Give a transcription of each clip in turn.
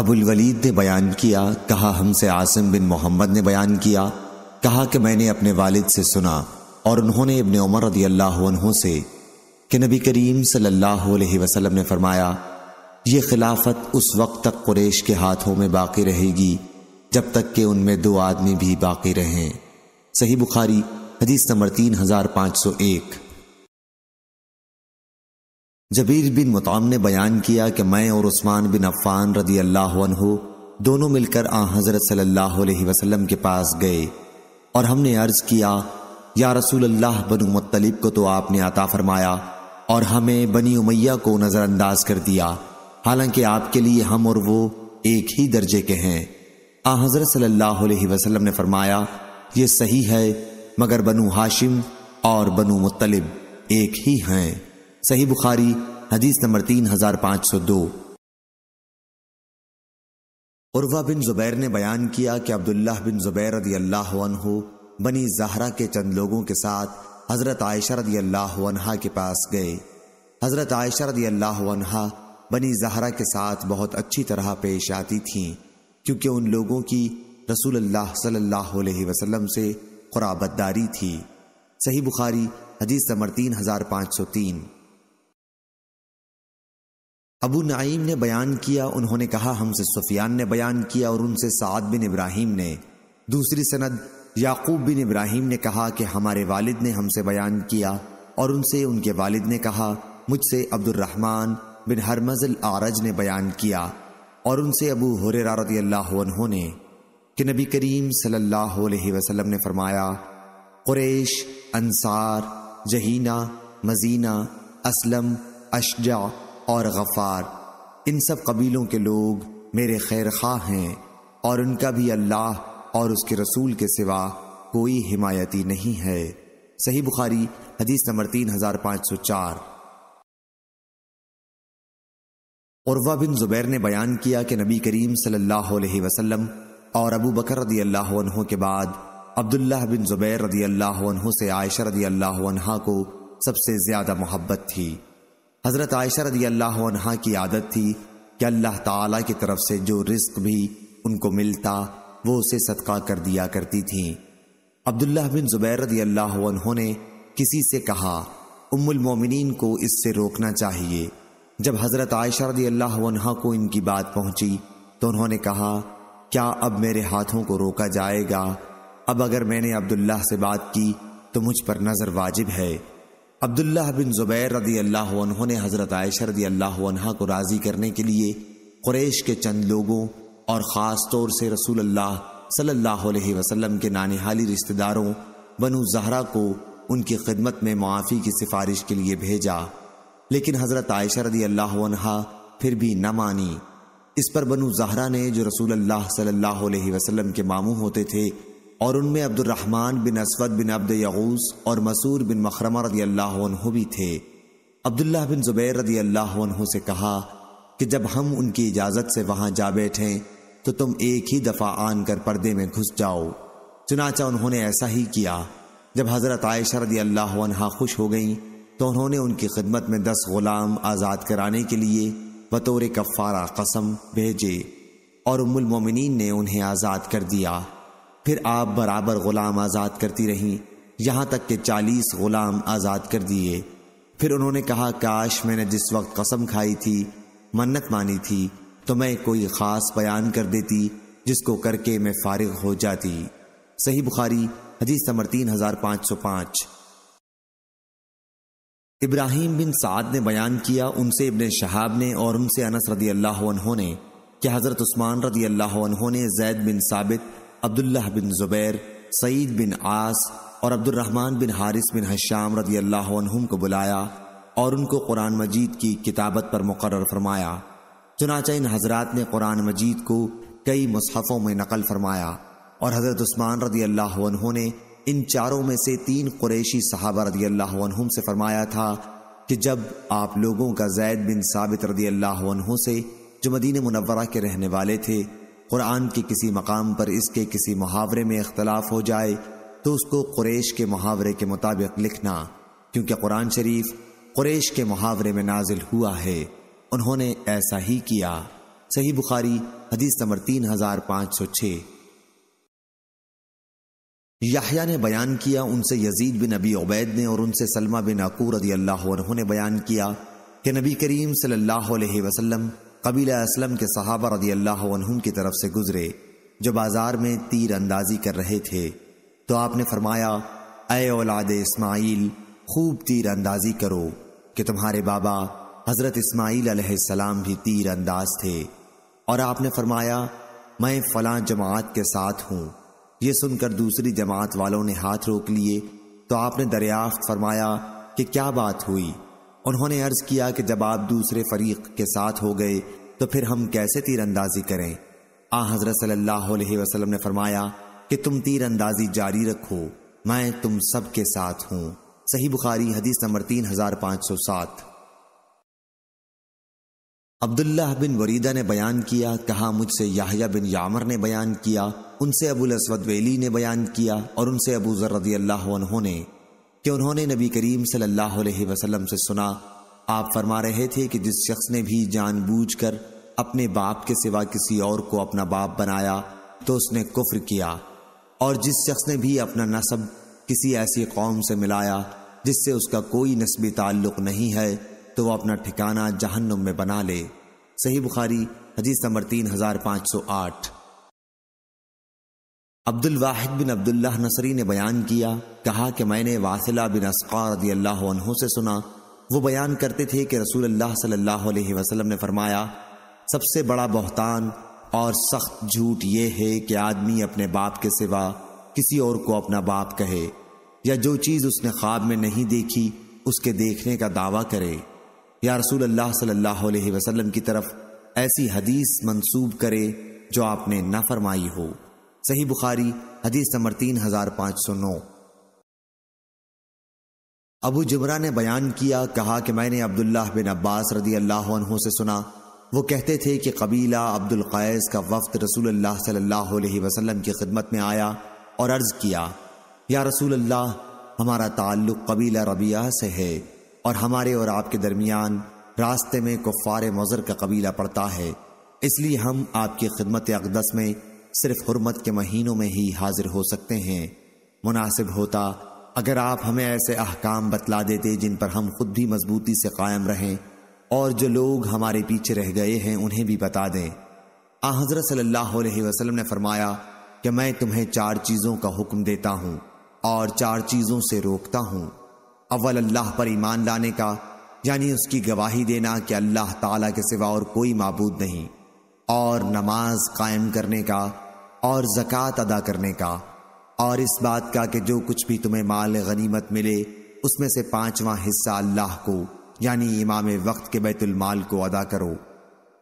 अबुल वलीद ने बयान किया कहा हमसे आसिम बिन मोहम्मद ने बयान किया कहा कि मैंने अपने वालिद से सुना और उन्होंने इबन उमर रदी अल्लाह से कि नबी करीम सल्लल्लाहु अलैहि वसल्लम ने फरमाया ये खिलाफत उस वक्त तक कुरेश के हाथों में बाकी रहेगी जब तक कि उनमें दो आदमी भी बाकी रहें सही बुखारी हदीस नंबर तीन हजार पाँच सौ एक जबीर बिन मुताम ने बयान किया कि मैं और उस्मान बिन अफ़ान रदी अल्लाह दोनों मिलकर आ हज़रत सल्लल्लाहु अलैहि वसल्लम के पास गए और हमने अर्ज किया या रसूल अल्लाह बनु मतलब को तो आपने आता फरमाया और हमें बनी उमैया को नज़रअंदाज कर दिया हालांकि आपके लिए हम और वो एक ही दर्जे के हैं आ हज़रत सल्लल्लाहु अलैहि वसल्लम ने फरमाया ये सही है मगर बनु हाशिम और बनु मतलब एक ही हैं सही बुखारी हदीस नंबर तीन हजार पाँच सौ दो उर्वा बिन जुबैर ने बयान किया कि अब्दुल्ला बिन जुबैर रदी अल्लाह बनी जहरा के चंद लोगों के साथ हज़रत आयशा रदी अल्लाह के पास गए हज़रत आयशा रदी अल्लाह बनी जहरा के साथ बहुत अच्छी तरह पेश आती थी क्योंकि उन लोगों की रसूल अल्लाह सल्लल्लाहु अलैहि वसल्लम से क़ुराबतदारी थी सही बुखारी हदीस नंबर तीन हजार पाँच सौ तीन अबू नईम ने बयान किया उन्होंने कहा हमसे सुफियान ने बयान किया और उनसे साद बिन इब्राहिम ने दूसरी सनद याकूब बिन इब्राहिम ने कहा कि हमारे वालिद ने हमसे बयान किया और उनसे उनके वालिद ने कहा मुझसे अब्दुलरहमान बिन हरमजल आरज ने बयान किया और उनसे अबू हुरेरा अल्लाह ने कि नबी करीम सल्लल्लाहु अलैहि वसल्लम ने फरमाया कुरैश अंसार जहीना मजीना असलम अशजा और गफ़ार इन सब कबीलों के लोग मेरे खैर खा हैं और उनका भी अल्लाह और उसके रसूल के सिवा कोई हिमायती नहीं है सही बुखारी हदीस नंबर तीन हजार पाँच सौ चार उर्वा बिन जुबैर ने बयान किया कि नबी करीम सल्लल्लाहु अलैहि वसल्लम और अबू बकर रदी अल्लाह के बाद अब्दुल्लाह बिन जुबैर रदी अल्लाह से आयशा रदी अल्लाह को सबसे ज्यादा मोहब्बत थी हज़रत आयशा रदी अल्लाह की आदत थी कि अल्लाह ताला की तरफ से जो रिस्क भी उनको मिलता वो उसे सदका कर दिया करती थीं अब्दुल्ला बिन जुबैर रदी अल्लाह ने किसी से कहा उम्मुल मोमिनीन को इससे रोकना चाहिए जब हज़रत आयशा रदी अल्लाह को इनकी बात पहुंची तो उन्होंने कहा क्या अब मेरे हाथों को रोका जाएगा अब अगर मैंने अब्दुल्लाह से बात की तो मुझ पर नज़र वाजिब है अब्दुल्लाह बिन जुबैर रदी अल्लाह ने हज़रत आयशा रदी अल्लाह को राज़ी करने के लिए कुरेश के चंद लोगों और ख़ास तौर से रसूल अल्लाह सल्लल्लाहु अलैहि वसल्लम के नानहाली रिश्तेदारों बनु जहरा को उनकी खिदमत में मुआफ़ी की सिफारिश के लिए भेजा लेकिन हज़रत आयशा रदी अल्लाह फिर भी न मानी इस पर बनु जहरा ने जो रसूल अल्लाह सल्लल्लाहु अलैहि के मामू होते थे और उनमें अब्दुलरहमान बिन असवद बिन अब्द यगूस और मसूर बिन मखरमा रदी अल्लाह भी थे अब्दुल्ला बिन जुबैर रदी अल्लाह से कहा कि जब हम उनकी इजाज़त से वहां जा बैठे तो तुम एक ही दफ़ा आन कर पर्दे में घुस जाओ चुनाचा उन्होंने ऐसा ही किया जब हज़रत आयशा रदी अल्लाह खुश हो गई तो उन्होंने उनकी खिदमत में दस गुलाम आज़ाद कराने के लिए बतौर कफ़ारा कसम भेजे और उमुलमोमिन ने उन्हें आज़ाद कर दिया फिर आप बराबर गुलाम आज़ाद करती रहीं यहां तक कि चालीस गुलाम आज़ाद कर दिए फिर उन्होंने कहा काश मैंने जिस वक्त कसम खाई थी मन्नत मानी थी तो मैं कोई ख़ास बयान कर देती जिसको करके मैं फारिग हो जाती सही बुखारी हदीस नंबर तीन हजार पाँच सौ पांच इब्राहिम बिन साद ने बयान किया उनसे इबन शहाब ने और उनसे अनस रदी अल्लाह ने कि हज़रत उस्मान रदी अल्लाह ने जैद बिन साबित अब्दुल्ला बिन ज़ुबैर सईद बिन आस और अब्दुलरहमान बिन हारिस बिन हश्याम रदी अल्लाह को बुलाया और उनको कुरान मजीद की किताबत पर मुकर फरमाया चुनाचा इन हजरात ने कुरान मजीद को कई मुसहफ़ों में नकल फरमाया और हज़रत उस्मान रदी अल्लाह ने इन चारों में से तीन कुरेशी साहबा रदी अल्लाह से फरमाया था कि जब आप लोगों का जैद बिन साबित रदी अल्लाह से जो मदीन मुनवरा के रहने वाले थे कुरान के किसी मकाम पर इसके किसी मुहावरे में इख्तलाफ हो जाए तो उसको कुरेश के मुहावरे के मुताबिक लिखना क्योंकि कुरान शरीफ कुरेश के मुहावरे में नाजिल हुआ है उन्होंने ऐसा ही किया सही बुखारी हदीस नंबर तीन हजार पांच सौ छह याहिया ने बयान किया उनसे यजीद बिन नबी उबैद ने और उनसे सलमा बिन अकूर रदी अल्लाह ने बयान किया कि नबी करीम सल्लल्लाहु अलैहि वसल्लम कबीला असलम के सहाबा रदी अल्लाह की तरफ से गुजरे जो बाजार में तीर अंदाजी कर रहे थे तो आपने फरमाया अय औलाद इस्माइल खूब तीर अंदाजी करो कि तुम्हारे बाबा हज़रत इस्माइल अलैहिस्सलाम भी तीर अंदाज थे और आपने फरमाया मैं फ़ला जमात के साथ हूँ ये सुनकर दूसरी जमात वालों ने हाथ रोक लिए तो आपने दरियाफ्त फरमाया कि क्या बात हुई उन्होंने अर्ज किया कि जब आप दूसरे फरीक के साथ हो गए तो फिर हम कैसे तीरंदाजी करें आ हजरत सल्लाम ने फरमाया कि तुम तीरंदाजी जारी रखो मैं तुम सबके साथ हूं सही बुखारी हदीस नंबर तीन हजार पांच सौ सात अब्दुल्लाह बिन वरीदा ने बयान किया कहा मुझसे याहिया बिन यामर ने बयान किया उनसे अबुल असवद वेली ने बयान किया और उनसे अबू जर रजी अल्लाह ने कि उन्होंने नबी करीम सल्लल्लाहु अलैहि वसल्लम से सुना आप फरमा रहे थे कि जिस शख्स ने भी जानबूझकर अपने बाप के सिवा किसी और को अपना बाप बनाया तो उसने कुफ्र किया और जिस शख्स ने भी अपना नसब किसी ऐसी कौम से मिलाया जिससे उसका कोई नस्बी ताल्लुक नहीं है तो वह अपना ठिकाना जहन्नुम में बना ले सही बुखारी हदीस नंबर तीन हजार पाँच सौ आठ अब्दुल वाहिद बिन अब्दुल्ला नसरी ने बयान किया कहा कि मैंने वासिला बिन असकार अल्लाह से सुना वो बयान करते थे कि रसूल अल्लाह सल्लल्लाहु अलैहि वसल्लम ने फरमाया सबसे बड़ा बहतान और सख्त झूठ ये है कि आदमी अपने बाप के सिवा किसी और को अपना बाप कहे या जो चीज़ उसने ख्वाब में नहीं देखी उसके देखने का दावा करे या रसूल अल्लाह सल्लल्लाहु अलैहि वसल्लम की तरफ ऐसी हदीस मंसूब करे जो आपने ना फरमाई हो सही बुखारी हदीस नंबर तीन हजार पाँच सौ नौ अबू जुमरा ने बयान किया कहा कि मैंने अब्दुल्लाह बिन अब्बास रदी अल्लाह से सुना वो कहते थे कि कबीला अब्दुल कैस का वफ्त रसूल अल्लाह सल्लल्लाहु अलैहि वसल्लम की खिदमत में आया और अर्ज किया या रसूल अल्लाह हमारा ताल्लुक कबीला रबिया से है और हमारे और आपके दरमियान रास्ते में कुफ़ार मज़र का कबीला पड़ता है इसलिए हम आपकी खिदमत अकदस में सिर्फ हरमत के महीनों में ही हाजिर हो सकते हैं मुनासिब होता अगर आप हमें ऐसे अहकाम बतला देते जिन पर हम खुद भी मजबूती से कायम रहें और जो लोग हमारे पीछे रह गए हैं उन्हें भी बता दें आ हजरत सल्लल्लाहु अलैहि वसल्लम ने फरमाया कि मैं तुम्हें चार चीज़ों का हुक्म देता हूँ और चार चीज़ों से रोकता हूँ अव्वल अल्लाह पर ईमान लाने का यानी उसकी गवाही देना कि अल्लाह ताला के सिवा और कोई मबूद नहीं और नमाज कायम करने का और जक़ात अदा करने का और इस बात का कि जो कुछ भी तुम्हें माल गनीमत मिले उसमें से पांचवा हिस्सा अल्लाह को यानी इमाम वक्त के बैतुलमाल को अदा करो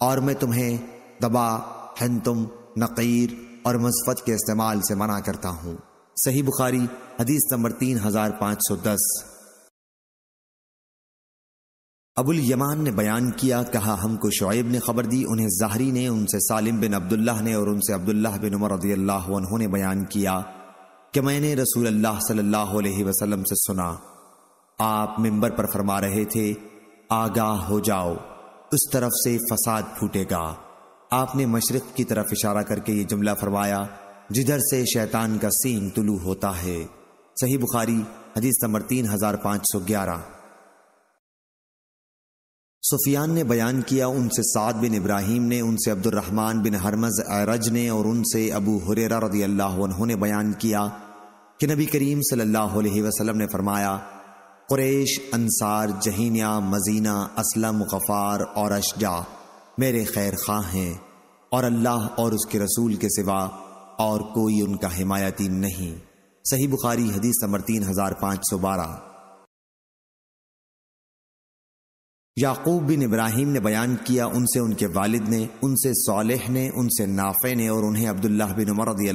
और मैं तुम्हें दबा हंतुम नकीर और मस्फत के इस्तेमाल से मना करता हूँ सही बुखारी हदीस नंबर तीन हजार पाँच सौ दस अबुल यमान ने बयान किया कहा हमको शुएब ने खबर दी उन्हें जहरी ने उनसे सालिम बिन अब्दुल्लाह ने और उनसे अब्दुल्लाह बिन उमर अल्लाह ने बयान किया कि मैंने रसूल अल्लाह सल्लल्लाहु अलैहि वसल्लम से सुना आप मिंबर पर फरमा रहे थे आगाह हो जाओ उस तरफ से फसाद फूटेगा आपने मशरक की तरफ इशारा करके ये जुमला फरमाया जिधर से शैतान का सीन तुलू होता है सही बुखारी हदीस नंबर तीन हजार पांच सौ ग्यारह सुफियान ने बयान किया उनसे साद बिन इब्राहिम ने उनसे अब्दुलरहमान बिन हरमज अरज ने और उनसे अबू हुरेरा रदी अल्लाह ने बयान किया कि नबी करीम सल्लल्लाहु अलैहि वसल्लम ने फरमाया Quraysh Ansar Juhaina Muzaina Aslam Ghifar और अशजा मेरे खैर खां हैं और अल्लाह और उसके रसूल के सिवा और कोई उनका हिमायती नहीं सही बुखारी हदीस नंबर तीन हज़ार पाँच सौ बारह याकूब बिन इब्राहिम ने बयान किया उनसे उनके वालिद ने उनसे सालेह ने उनसे नाफे ने और उन्हें अब्दुल्लाह बिन उमर रदी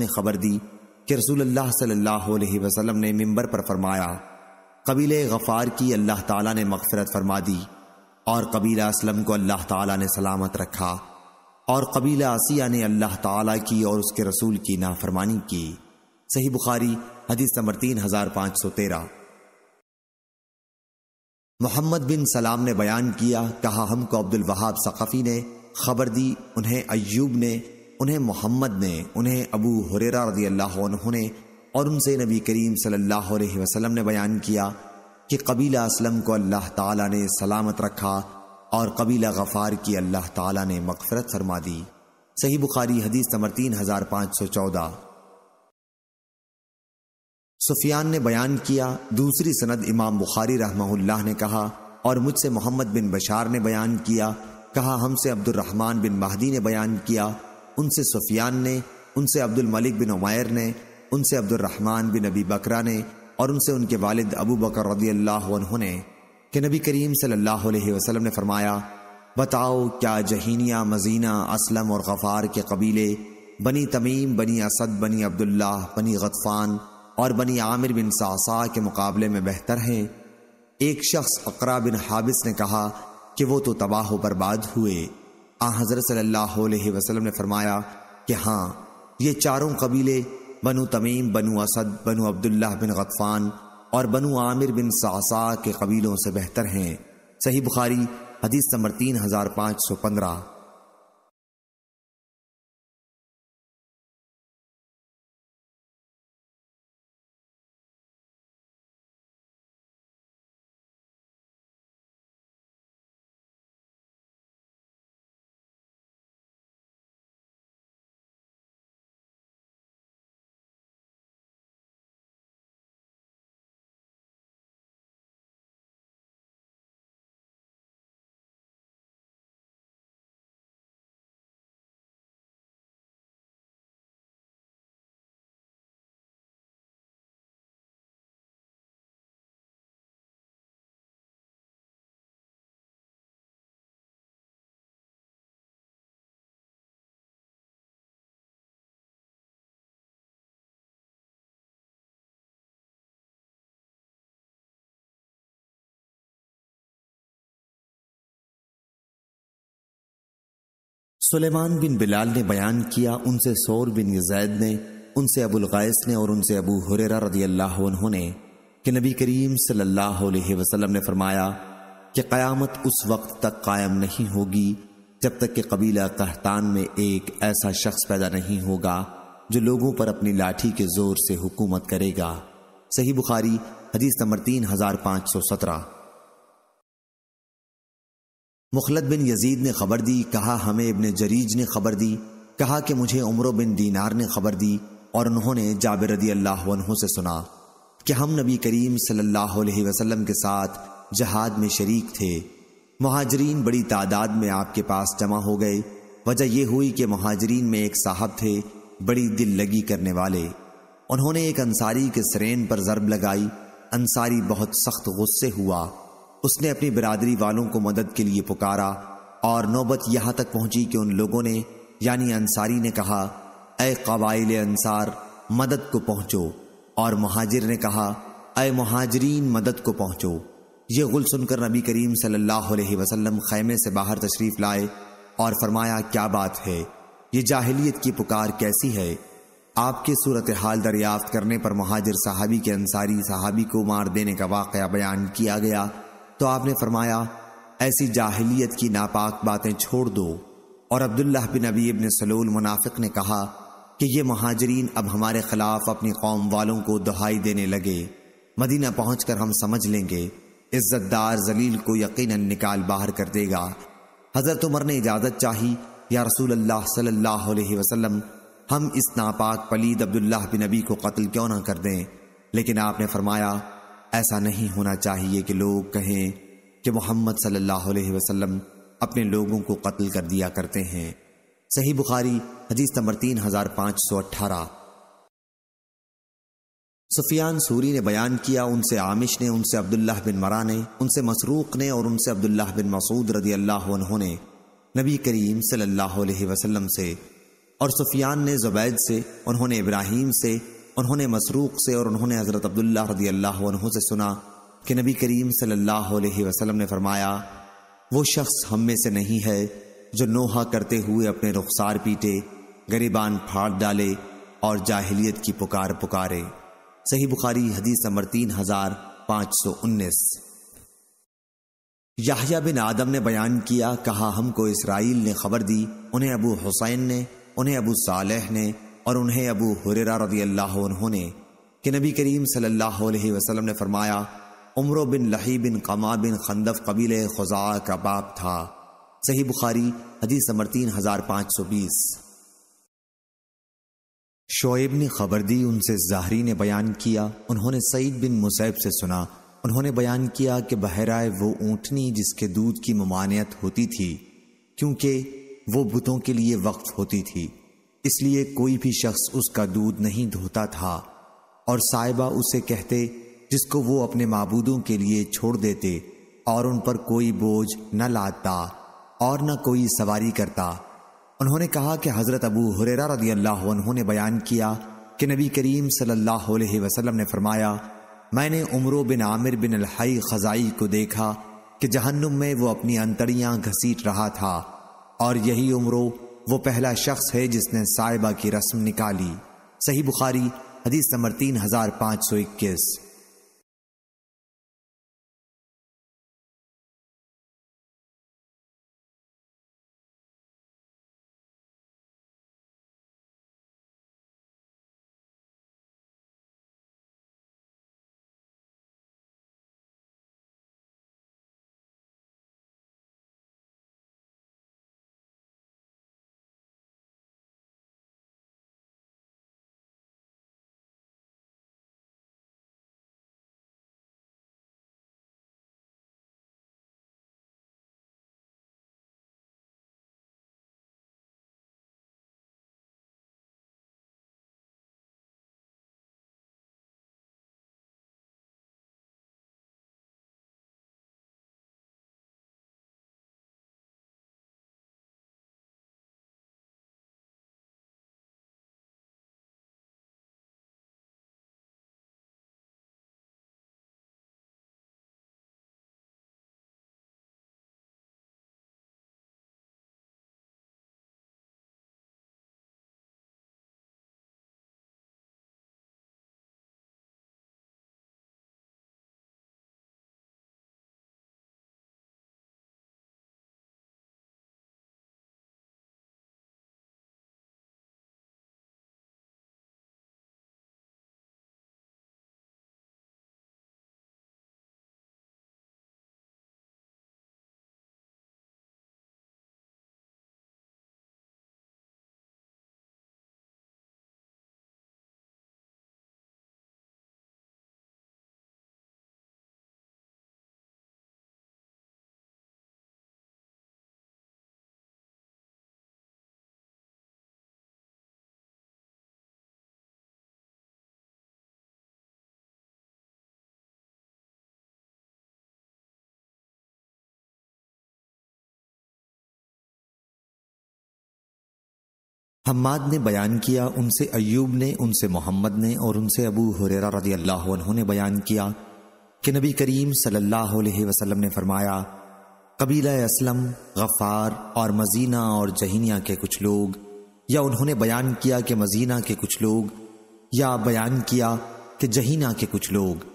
ने खबर दी कि रसूल अल्लाह सल्लल्लाहु अलैहि वसल्लम ने मिंबर पर फरमाया कबीले गफ़ार की अल्लाह ताला ने मगफरत फरमा दी और कबीला असलम को अल्लाह ताला ने सलामत रखा और कबीला आसिया ने अल्लाह ताला की और उसके रसूल की नाफरमानी की सही बुखारी हदीस नंबर तीन हजार पाँच सौ तेरह मोहम्मद बिन सलाम ने बयान किया कहा हमको अब्दुल वहाब सकाफ़ी ने खबर दी उन्हें अयूब ने उन्हें मोहम्मद ने उन्हें अबू हुरेरा रजी अल्लाह ने और उनसे नबी करीम सल्लल्लाहु अलैहि वसल्लम ने बयान किया कि कबीला असलम को अल्लाह ताला ने सलामत रखा और कबीला गफ़ार की अल्लाह ताला ने मकफरत फरमा दी सही बुखारी हदीस नंबर तीन हज़ार पाँच सौ चौदह सुफियान ने बयान किया दूसरी सनद इमाम बुखारी रहमहुल्लाह ने कहा और मुझसे मोहम्मद बिन बशार ने बयान किया कहा हमसे अब्दुलरहमान बिन महदी ने बयान किया उनसे सुफियान ने उनसे अब्दुल मलिक बिन उमैर ने उनसे अब्दुलरहमान बिन अबी बकरा ने और उनसे उनके वालिद अबू बकर रदी अल्लाह ने कि नबी करीम सल्लल्लाहु अलैहि वसल्लम ने फरमाया बताओ क्या जहीनिया मजीना असलम और गफ़ार के कबीले बनी तमीम बनी असद बनी अब्दुल्ला बनी गतफ़ान और बनी आमिर बिन सासा के मुकाबले में बेहतर हैं एक शख्स अकरा बिन हाबिस ने कहा कि वो तो तबाह बर्बाद हुए आ हजरत सल्लल्लाहु अलैहि वसल्लम ने फरमाया कि हाँ ये चारों कबीले बनु तमीम बनु असद बनु अब्दुल्ला बिन गतफान और बनु आमिर बिन सासा के कबीलों से बेहतर हैं सही बुखारी हदीस नंबर तीन हजार पाँच सौ पंद्रह सुलेमान बिन बिलाल ने बयान किया उनसे सौर बिन जैद ने उनसे अबुल गैस ने और उनसे अबू हुरेरा रजी अल्लाह ने कि नबी करीम सल्लल्लाहु अलैहि वसल्लम ने फरमाया कि क़यामत उस वक्त तक कायम नहीं होगी जब तक कि कबीला कहतान में एक ऐसा शख्स पैदा नहीं होगा जो लोगों पर अपनी लाठी के जोर से हुकूमत करेगा सही बुखारी हदीस नंबर तीन हजार पाँच सौ सत्रह मुखलत बिन यजीद ने खबर दी कहा हमें इबन जरीज ने खबर दी कहा कि मुझे उम्र बिन दीनार ने खबर दी और उन्होंने जाबिर रदी अल्लाह से सुना कि हम नबी करीम सल्लल्लाहु अलैहि वसल्लम के साथ जहाद में शरीक थे महाजरीन बड़ी तादाद में आपके पास जमा हो गए वजह यह हुई कि महाजरीन में एक साहब थे बड़ी दिल लगी करने वाले उन्होंने एक अंसारी के सरेन पर जरब लगाई अंसारी बहुत सख्त गुस्से हुआ उसने अपनी बिरादरी वालों को मदद के लिए पुकारा और नौबत यहाँ तक पहुंची कि उन लोगों ने यानी अंसारी ने कहा अय कबाइल अंसार मदद को पहुंचो और महाजिर ने कहा अय महाजरीन मदद को पहुंचो ये गुल सुनकर नबी करीम सल्लल्लाहु अलैहि वसल्लम खैमे से बाहर तशरीफ लाए और फरमाया क्या बात है ये जाहिलियत की पुकार कैसी है आपके सूरत हाल दरियाफ्त करने पर महाजिर साहबी के अंसारी साहबी को मार देने का वाक़ बयान किया गया तो आपने फरमाया ऐसी जाहिलियत की नापाक बातें छोड़ दो और अब्दुल्ला बिन नबी इबन सलूल मुनाफिक ने कहा कि ये महाजरीन अब हमारे खिलाफ अपनी कौम वालों को दुहाई देने लगे मदीना पहुंचकर हम समझ लेंगे इज्जतदार जलील को यकीन निकाल बाहर कर देगा हजरत उमर ने इजाजत चाही या रसूल अल्लाह सल्लल्लाहु अलैहि वसल्लम हम इस नापाक पलीद अब्दुल्ला बिन नबी को कत्ल क्यों ना कर दें लेकिन आपने फरमाया ऐसा नहीं होना चाहिए कि लोग कहें कि मोहम्मद सल्लल्लाहु अलैहि वसल्लम अपने लोगों को कत्ल कर दिया करते हैं सही बुखारी हदीस नंबर तीन हजार पांच सौ अट्ठारह सुफियान सूरी ने बयान किया उनसे आमिश ने उनसे अब्दुल्लाह बिन मरा ने उनसे मसरूक ने और उनसे अब्दुल्लाह बिन मसूद रदी अल्लाह ने नबी करीम सल्लल्लाहु अलैहि वसल्लम से और सुफियान ने जुबैद से उन्होंने इब्राहिम से उन्होंने मसरूक से और उन्होंने हज़रत अब्दुल्ला रदी अल्लाह से सुना कि नबी करीम सल्लल्लाहु अलैहि वसल्लम ने फरमाया वो शख्स हम में से नहीं है जो नोहा करते हुए अपने रुखसार पीटे गरीबान फाड़ डाले और जाहिलियत की पुकार पुकारे सही बुखारी हदीस नंबर तीन हजार पांच सौ उन्नीस याहिया बिन आदम ने बयान किया कहा हमको इसराइल ने खबर दी उन्हें अबू हुसैन ने उन्हें अबू सालेह ने और उन्हें अबू हुरेरा रजी अल्लाह उन्होंने कि नबी करीम सल्लल्लाहु अलैहि वसल्लम ने फरमाया उम्र बिन लही बिन कमा बिन खंदफ कबील खुजा का बाप था सही बुखारी हदीस नंबर तीन हजार पांच सौ बीस शोएब ने खबर दी उनसे जाहरी ने बयान किया उन्होंने सईद बिन मुसैब से सुना उन्होंने बयान किया कि बहराए वो ऊंटनी जिसके दूध की ममानियत होती थी क्योंकि वो बुतों के लिए वक्त होती थी इसलिए कोई भी शख्स उसका दूध नहीं धोता था और साहिबा उसे कहते जिसको वो अपने मबूदों के लिए छोड़ देते और उन पर कोई बोझ न लादता और न कोई सवारी करता उन्होंने कहा कि हज़रत अबू हुरेरा रदी अल्लाह ने बयान किया कि नबी करीम सल्लल्लाहु अलैहि वसल्लम ने फरमाया मैंने उमरों बिन आमिर बिन अलहई खजाई को देखा कि जहन्नुम में वो अपनी अंतड़ियाँ घसीट रहा था और यही उम्रों वो पहला शख्स है जिसने साहिबा की रस्म निकाली सही बुखारी हदीस नंबर तीन हजार पाँच सौ इक्कीस हम्माद ने बयान किया उनसे अयूब ने उनसे मोहम्मद ने और उनसे अबू हुरेरा रजी अल्लाह ने बयान किया कि नबी करीम सल्लल्लाहु अलैहि वसल्लम ने फरमाया कबीला असलम गफ़ार और मजीना और जहीनिया के कुछ लोग या उन्होंने बयान किया कि मजीना के कुछ लोग या बयान किया कि जहीना के कुछ लोग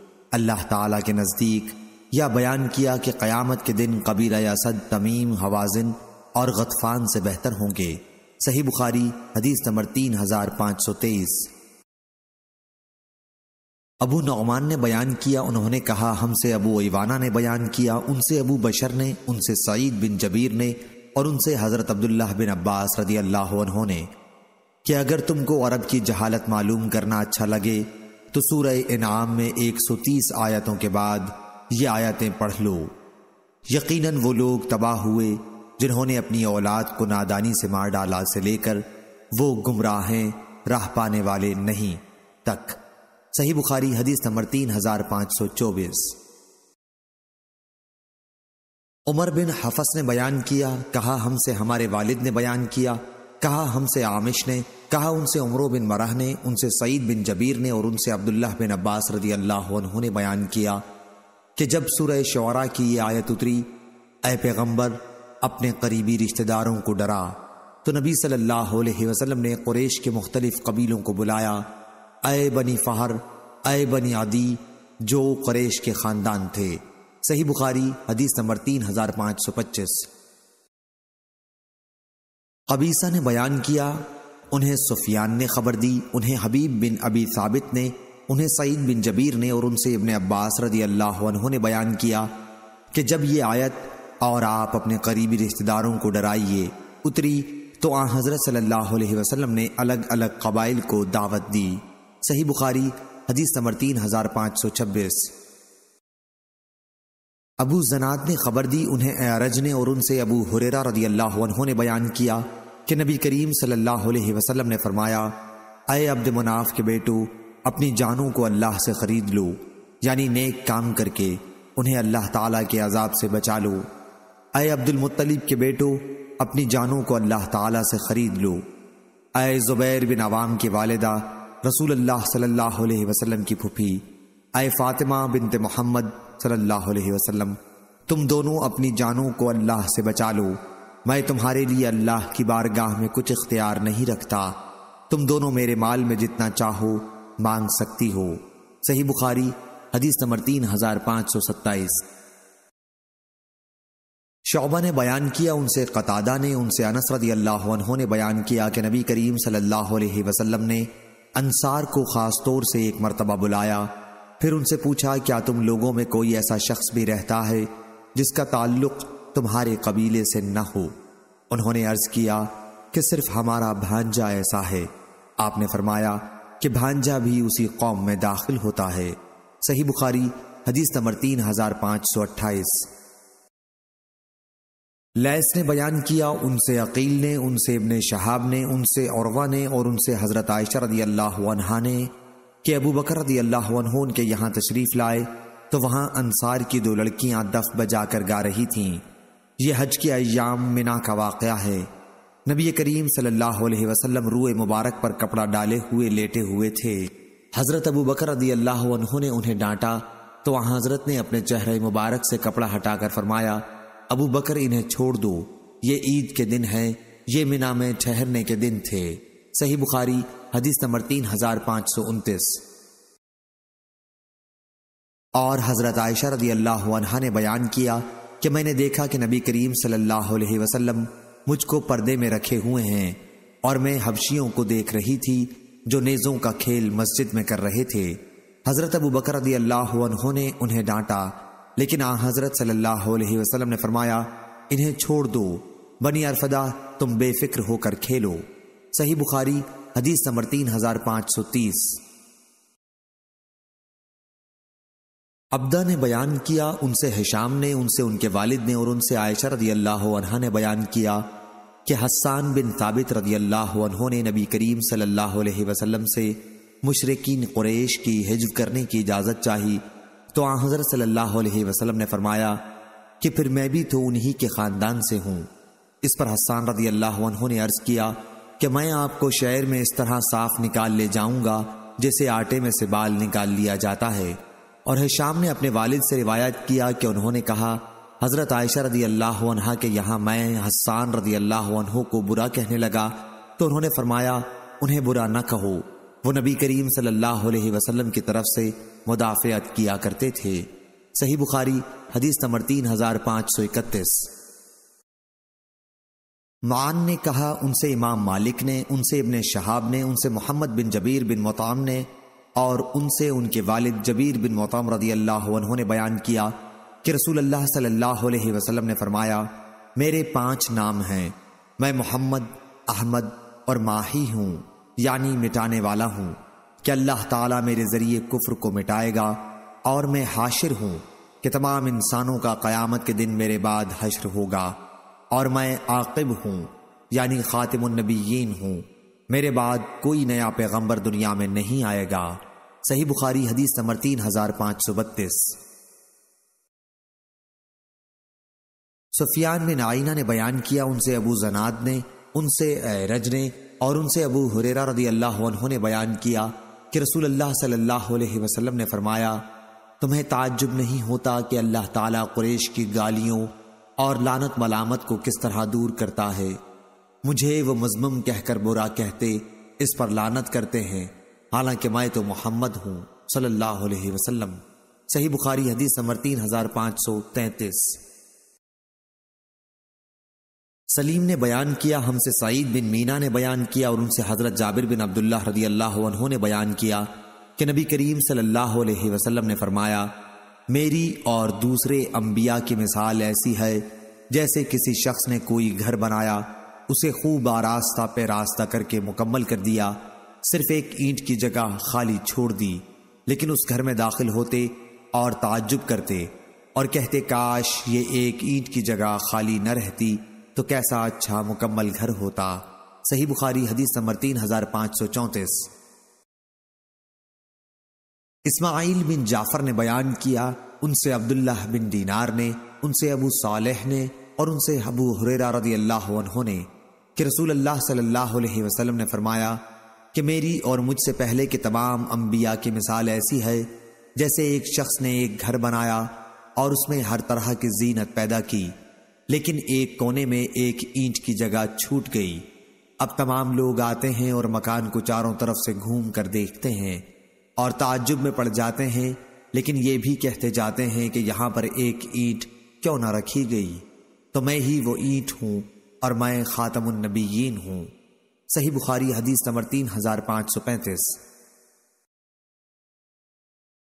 अल्लाह ताला के नज़दीक या बयान किया कि क़यामत के दिन कबीला असद तमीम हवाजिन और गतफान से बेहतर होंगे सही बुखारी हदीस नंबर तीन हजार पांच सौ तेईस अबू नौमान ने बयान किया उन्होंने कहा हमसे अबू ईवाना ने बयान किया उनसे अबू बशर ने उनसे सईद बिन जबीर ने और उनसे हज़रत अब्दुल्लाह बिन अब्बास रदी अल्लाह ने कि अगर तुमको अरब की जहालत मालूम करना अच्छा लगे तो सूरह इनाम में 130 आयतों के बाद ये आयतें पढ़ लो यकीनन वो लोग तबाह हुए जिन्होंने अपनी औलाद को नादानी से मार डाला से लेकर वो गुमराह हैं राह पाने वाले नहीं तक सही बुखारी हदीस नंबर तीन हजार पांच सौ चौबीस उमर बिन हफस ने बयान किया कहा हमसे हमारे वालिद ने बयान किया कहा हमसे आमिश ने कहा उनसे उमरों बिन मराह ने उनसे सईद बिन जबीर ने और उनसे अब्दुल्लाह बिन अब्बास रदी अल्लाह उन्होंने बयान किया कि जब सूरह शौरा की ये आयत उतरी ए पैगम्बर अपने करीबी रिश्तेदारों को डरा तो नबी सल्लल्लाहु अलैहि वसल्लम ने कुरेश के मुख्तलिफ कबीलों को बुलाया अय बनी फ़हर अय बनी आदि जो कुरेश के ख़ानदान थे सही बुखारी हदीस नंबर तीन हजार पांच सौ पच्चीस कबीसा ने बयान किया उन्हें सुफियान ने खबर दी उन्हें हबीब बिन अबी साबित ने उन्हें सईद बिन जबीर ने और उनसे इबन अब्बास रदी अल्लाह ने बयान किया कि जब ये आयत और आप अपने करीबी रिश्तेदारों को डराइए उतरी तो आ हज़रत सल्लल्लाहु अलैहि वसल्लम ने अलग अलग कबाइल को दावत दी सही बुखारी हदीस नंबर तीन हज़ार पाँच सौ छब्बीस अबू जनात ने खबर दी उन्हें अरज ने और उनसे अबू हुरेरा रदी अल्लाह ने बयान किया कि नबी करीम सल्लल्लाहु अलैहि वसल्लम ने फरमाया अय अब्द मुनाफ के बेटो अपनी जानों को अल्लाह से ख़रीद लो यानी नेक काम करके उन्हें अल्लाह ताला के अजाब से बचा लो अय अब्दुल मुत्तलिब के बेटो अपनी जानों को अल्लाह ताला से खरीद लो अय जुबैर बिन अवाम के वालदा रसूल अल्लाह सल्लल्लाहु अलैहि वसल्लम की फूफी अय फातिमा बिनते मोहम्मद सल्लल्लाहु अलैहि वसल्लम तुम दोनों अपनी जानों को अल्लाह से बचा लो मैं तुम्हारे लिए अल्लाह की बारगाह में कुछ इख्तियार नहीं रखता तुम दोनों मेरे माल में जितना चाहो मांग सकती हो सही बुखारी हदीस नंबर तीन हजार पाँच सौ सत्ताईस शोबा ने बयान किया उनसे कतादा ने उनसे अनस रदी अल्लाह ने बयान किया कि नबी करीम सल्लल्लाहु अलैहि वसल्लम ने अनसार को ख़ास तौर से एक मरतबा बुलाया फिर उनसे पूछा क्या तुम लोगों में कोई ऐसा शख्स भी रहता है जिसका ताल्लुक तुम्हारे कबीले से न हो उन्होंने अर्ज किया कि सिर्फ हमारा भांजा ऐसा है आपने फरमाया कि भांजा भी उसी कौम में दाखिल होता है सही बुखारी हदीस नंबर तीन हजार पाँच सौ अट्ठाईस लैस ने बयान किया उनसे अकील ने उनसे इबन शहाब ने उनसे औरवा ने और उनसे हज़रत आयशा रदी अल्लाह ने कि अबू बकर रदी अल्लाह उनके यहाँ तशरीफ़ लाए तो वहाँ अंसार की दो लड़कियाँ दफ बजा कर गा रही थीं ये हज के अयाम मिना का वाक़ है नबी करीम सल्लल्लाहु अलैहि वसल्लम रूए मुबारक पर कपड़ा डाले हुए लेटे हुए थे हज़रत अबू बकर रदी अल्लाह ने उन्हें डांटा तो वहाँ हज़रत ने अपने चेहरे मुबारक से कपड़ा हटाकर फरमाया अबू बकर इन्हें छोड़ दो ये ईद के दिन है ये मिना में ठहरने के दिन थे सही बुखारी हदीस नंबर तीन हजार पांच सौ उनतीस और हज़रत आयशा रदी अल्लाह ने बयान किया कि मैंने देखा कि नबी करीम सल्लाम मुझको पर्दे में रखे हुए हैं और मैं हबशियों को देख रही थी जो नेज़ों का खेल मस्जिद में कर रहे थे हज़रत अबू बकर रदी अल्लाह ने उन्हें डांटा लेकिन आ हजरत सल्लल्लाहु अलैहि वसल्लम ने फरमाया इन्हें छोड़ दो बनी अरफदा तुम बेफिक्र होकर खेलो सही बुखारी हदीस नंबर तीन हजार पांच सौ तीस अब्दा ने बयान किया उनसे हिशाम ने उनसे उनके वालिद ने और उनसे आयशा रदी अल्लाह ने बयान किया कि हसान बिन साबित रदी अल्लाह ने नबी करीम सल्लल्लाहु अलैहि वसल्लम से मुशरकिन कुरैश की हिज करने की इजाज़त चाही तो आ हजरत सल्लल्लाहु अलैहि वसल्लम ने फरमाया कि फिर मैं भी तो उन्हीं के ख़ानदान से हूं इस पर हसान रदी अल्लाह ने अर्ज़ किया कि मैं आपको शहर में इस तरह साफ निकाल ले जाऊंगा जैसे आटे में से बाल निकाल लिया जाता है और हिशाम ने अपने वालिद से रिवायत किया कि उन्होंने कहा हज़रत आयशा रदी अल्लाह के यहाँ मैं हसान रदी अल्लाह को बुरा कहने लगा तो उन्होंने फरमाया उन्हें बुरा न कहो वो नबी करीम सल्लल्लाहु अलैहि वसल्लम की तरफ से मुदाफियत किया करते थे सही बुखारी हदीस नंबर तीन हजार पाँच सौ इकतीस मान ने कहा उनसे इमाम मालिक ने उनसे इबन शहाब ने उनसे मोहम्मद बिन जबीर बिन मोताम ने और उनसे उनके वालिद जबीर बिन मोताम रदी अल्लाह ने बयान किया कि रसूल अल्लाह सल्लल्लाहु अलैहि वसल्लम ने फरमाया मेरे पांच नाम हैं मैं मोहम्मद अहमद और माही हूँ यानी मिटाने वाला हूं कि अल्लाह ताला मेरे जरिए कुफर को मिटाएगा और मैं हाशिर हूं कि तमाम इंसानों का कयामत के दिन मेरे बाद हशर होगा और मैं आकिब हूं यानी खातिमनबीन हूं मेरे बाद कोई नया पैगंबर दुनिया में नहीं आएगा सही बुखारी हदीस नंबर तीन हजार पांच सौ बत्तीस सुफियान बिन आईना ने बयान किया उनसे अबू जनाद ने उनसे रज ने और उनसे अबू हुरेरा रदी अल्लाह उन्होंने बयान किया कि रसूल अल्लाह सल्लल्लाहु अलैहि वसल्लम ने फरमाया तुम्हें ताज्जुब नहीं होता कि अल्लाह ताला कुरेश की गालियों और लानत मलामत को किस तरह दूर करता है मुझे वो मजमुम कहकर बुरा कहते इस पर लानत करते हैं हालांकि मैं तो मोहम्मद हूँ सल्लल्लाहु अलैहि वसल्लम सही बुखारी हदीस नंबर तीन हजार पाँच सौ तैंतीस सलीम ने बयान किया हमसे सईद बिन मीना ने बयान किया और उनसे हज़रत जाबिर बिन अब्दुल्ला रदी अल्लाह ने बयान किया कि नबी करीम सल्लल्लाहु अलैहि वसल्लम ने फरमाया मेरी और दूसरे अम्बिया की मिसाल ऐसी है जैसे किसी शख्स ने कोई घर बनाया उसे खूब आरास्ता पे रास्ता करके मुकम्मल कर दिया सिर्फ एक ईंट की जगह खाली छोड़ दी लेकिन उस घर में दाखिल होते और ताजुब करते और कहते काश ये एक ईंट की जगह खाली न रहती तो कैसा अच्छा मुकम्मल घर होता सही बुखारी हदीस नंबर तीन हजार पांच सौ चौंतीस इस्माइल बिन जाफर ने बयान किया उनसे अब्दुल्लाह बिन दीनार ने उनसे अबू सालेह ने और उनसे अबू हुरेरा रदी अल्लाह ने कि रसूल अल्लाह सल्लल्लाहु अलैहि वसल्लम ने फरमाया कि मेरी और मुझसे पहले के तमाम अम्बिया की मिसाल ऐसी है जैसे एक शख्स ने एक घर बनाया और उसमें हर तरह की जीनत पैदा की लेकिन एक कोने में एक ईंट की जगह छूट गई अब तमाम लोग आते हैं और मकान को चारों तरफ से घूम कर देखते हैं और ताज्जुब में पड़ जाते हैं लेकिन ये भी कहते जाते हैं कि यहां पर एक ईंट क्यों ना रखी गई तो मैं ही वो ईंट हूं और मैं खातमनबीन हूं सही बुखारी हदीस नंबर तीन हजार पांच सौ पैंतीस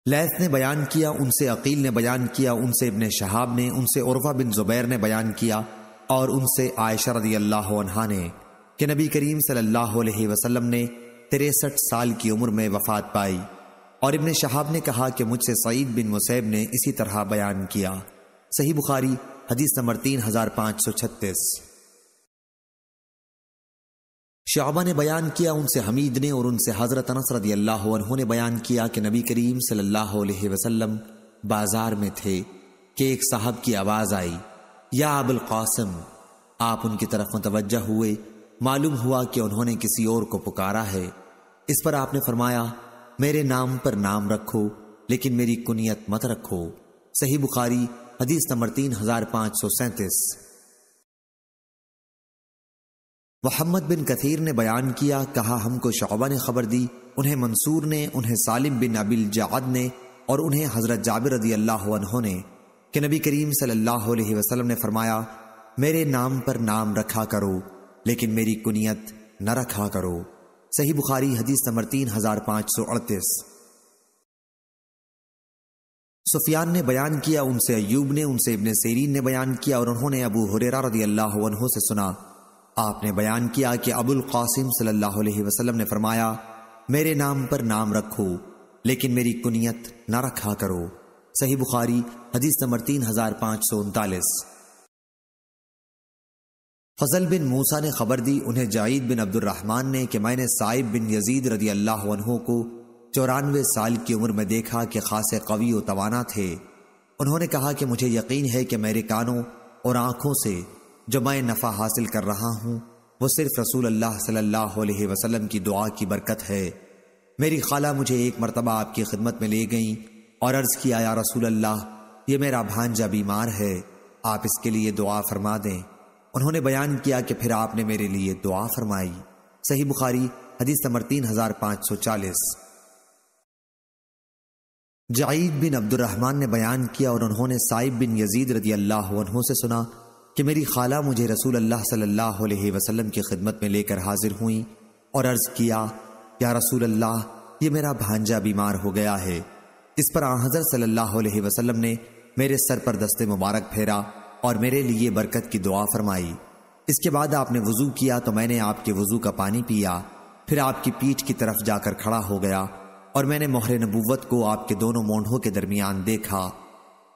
लैस ने बयान किया उनसे अकील ने बयान किया उनसे इबन शहाब ने उनसे उर्वा बिन जुबैर ने बयान किया और उनसे आयशा रदी अल्लाह ने कि नबी करीम सल्लल्लाहु अलैहि वसल्लम ने तिरसठ साल की उम्र में वफात पाई और इबन शहाब ने कहा कि मुझसे सईद बिन मुसैब ने इसी तरह बयान किया सही बुखारी हदीस नंबर तीन हजार पाँच सौ छत्तीस शाबा ने बयान किया उनसे हमीद ने और उनसे हज़रत अनस रदी अल्लाह ने बयान किया कि नबी करीम सल्लल्लाहु अलैहि वसल्लम बाजार में थे कि एक साहब की आवाज़ आई या अबुल कासिम आप उनकी तरफ मुतवजह हुए मालूम हुआ कि उन्होंने किसी और को पुकारा है इस पर आपने फरमाया मेरे नाम पर नाम रखो लेकिन मेरी कुनियत मत रखो सही बुखारी हदीस नंबर तीन हजार पाँच सौ सैंतीस मोहम्मद बिन कथीर ने बयान किया कहा हमको शोबा ने खबर दी उन्हें मंसूर ने उन्हें सालिम बिन अबिल जाद ने और उन्हें हज़रत जाबिर रदी अल्लाह ने कि नबी करीम सल्लल्लाहु अलैहि वसल्लम ने फरमाया मेरे नाम पर नाम रखा करो लेकिन मेरी कुनियत न रखा करो सही बुखारी हदीस नंबर तीन हजार पांच सौ अड़तीस सुफियान ने बयान किया उनसे अयूब ने उनसे इबन सेरीन ने बयान किया और उन्होंने अबू हुरेरा रदी अल्लाह से सुना आपने बयान किया कि अबुल कासिम सल्लल्लाहु अलैहि वसल्लम ने फरमाया मेरे नाम पर नाम रखो लेकिन मेरी कुनियत न रखा करो सही बुखारी हदीस नंबर तीन हजार पांच सौ उनतालीस फजल बिन मूसा ने खबर दी उन्हें जाहिद बिन अब्दुलरहमान ने कि मैंने साहिब बिन यजीद रदी अल्लाह को चौरानवे साल की उम्र में देखा कि खासे कवी व तवाना थे उन्होंने कहा कि मुझे यकीन है कि मेरे कानों और आंखों से जो मैं नफ़ा हासिल कर रहा हूँ वो सिर्फ रसूल अल्लाह सल्लल्लाहु अलैहि वसल्लम की दुआ की बरकत है मेरी खाला मुझे एक मरतबा आपकी खिदमत में ले गई और अर्ज़ किया या रसूल अल्लाह ये मेरा भांजा बीमार है आप इसके लिए दुआ फरमा दें उन्होंने बयान किया कि फिर आपने मेरे लिए दुआ फरमाई सही बुखारी हदीस नंबर तीन हजार पांच सौ चालीस जाइद बिन अब्दुलरहमान ने बयान किया और उन्होंने साइब बिन यजीद रदी अल्लाह से सुना कि मेरी खाला मुझे रसूल अल्लाह सल्लल्लाहु अलैहि वसल्लम की खिदमत में लेकर हाजिर हुई और अर्ज किया या रसूल अल्लाह ये मेरा भांजा बीमार हो गया है इस पर आजर सल्लल्लाहु अलैहि वसल्लम ने मेरे सर पर दस्ते मुबारक फेरा और मेरे लिए बरकत की दुआ फरमाई इसके बाद आपने वजू किया तो मैंने आपके वजू का पानी पिया फिर आपकी पीठ की तरफ जाकर खड़ा हो गया और मैंने मोहर नबूवत को आपके दोनों मोंढों के दरमियान देखा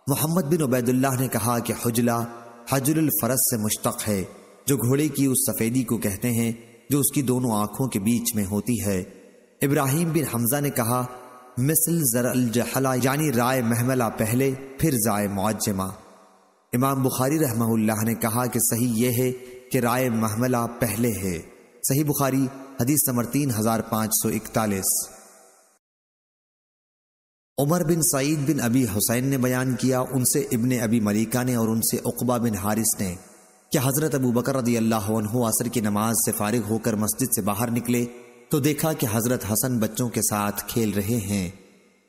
मोहम्मद बिन उबैदुल्लाह ने कहा कि हजला हजरुल फरस से मुश्तक है जो घोड़े की उस सफेदी को कहते हैं जो उसकी दोनों आंखों के बीच में होती है इब्राहिम बिन हमजा ने कहा मिसल जरल जहला यानी राय महमला पहले फिर जाय मुआजमा इमाम बुखारी रहमहुल्लाह ने कहा कि सही यह है कि राय महमला पहले है सही बुखारी हदीस नंबर तीन हजार पांच सौ इकतालीस उमर बिन सईद बिन अबी हुसैन ने बयान किया उनसे इबन अबी मलिका ने और उनसे उकबा बिन हारिस ने कि हज़रत अबू बकर अल्लाह असर की नमाज से फारिग होकर मस्जिद से बाहर निकले तो देखा कि हज़रत हसन बच्चों के साथ खेल रहे हैं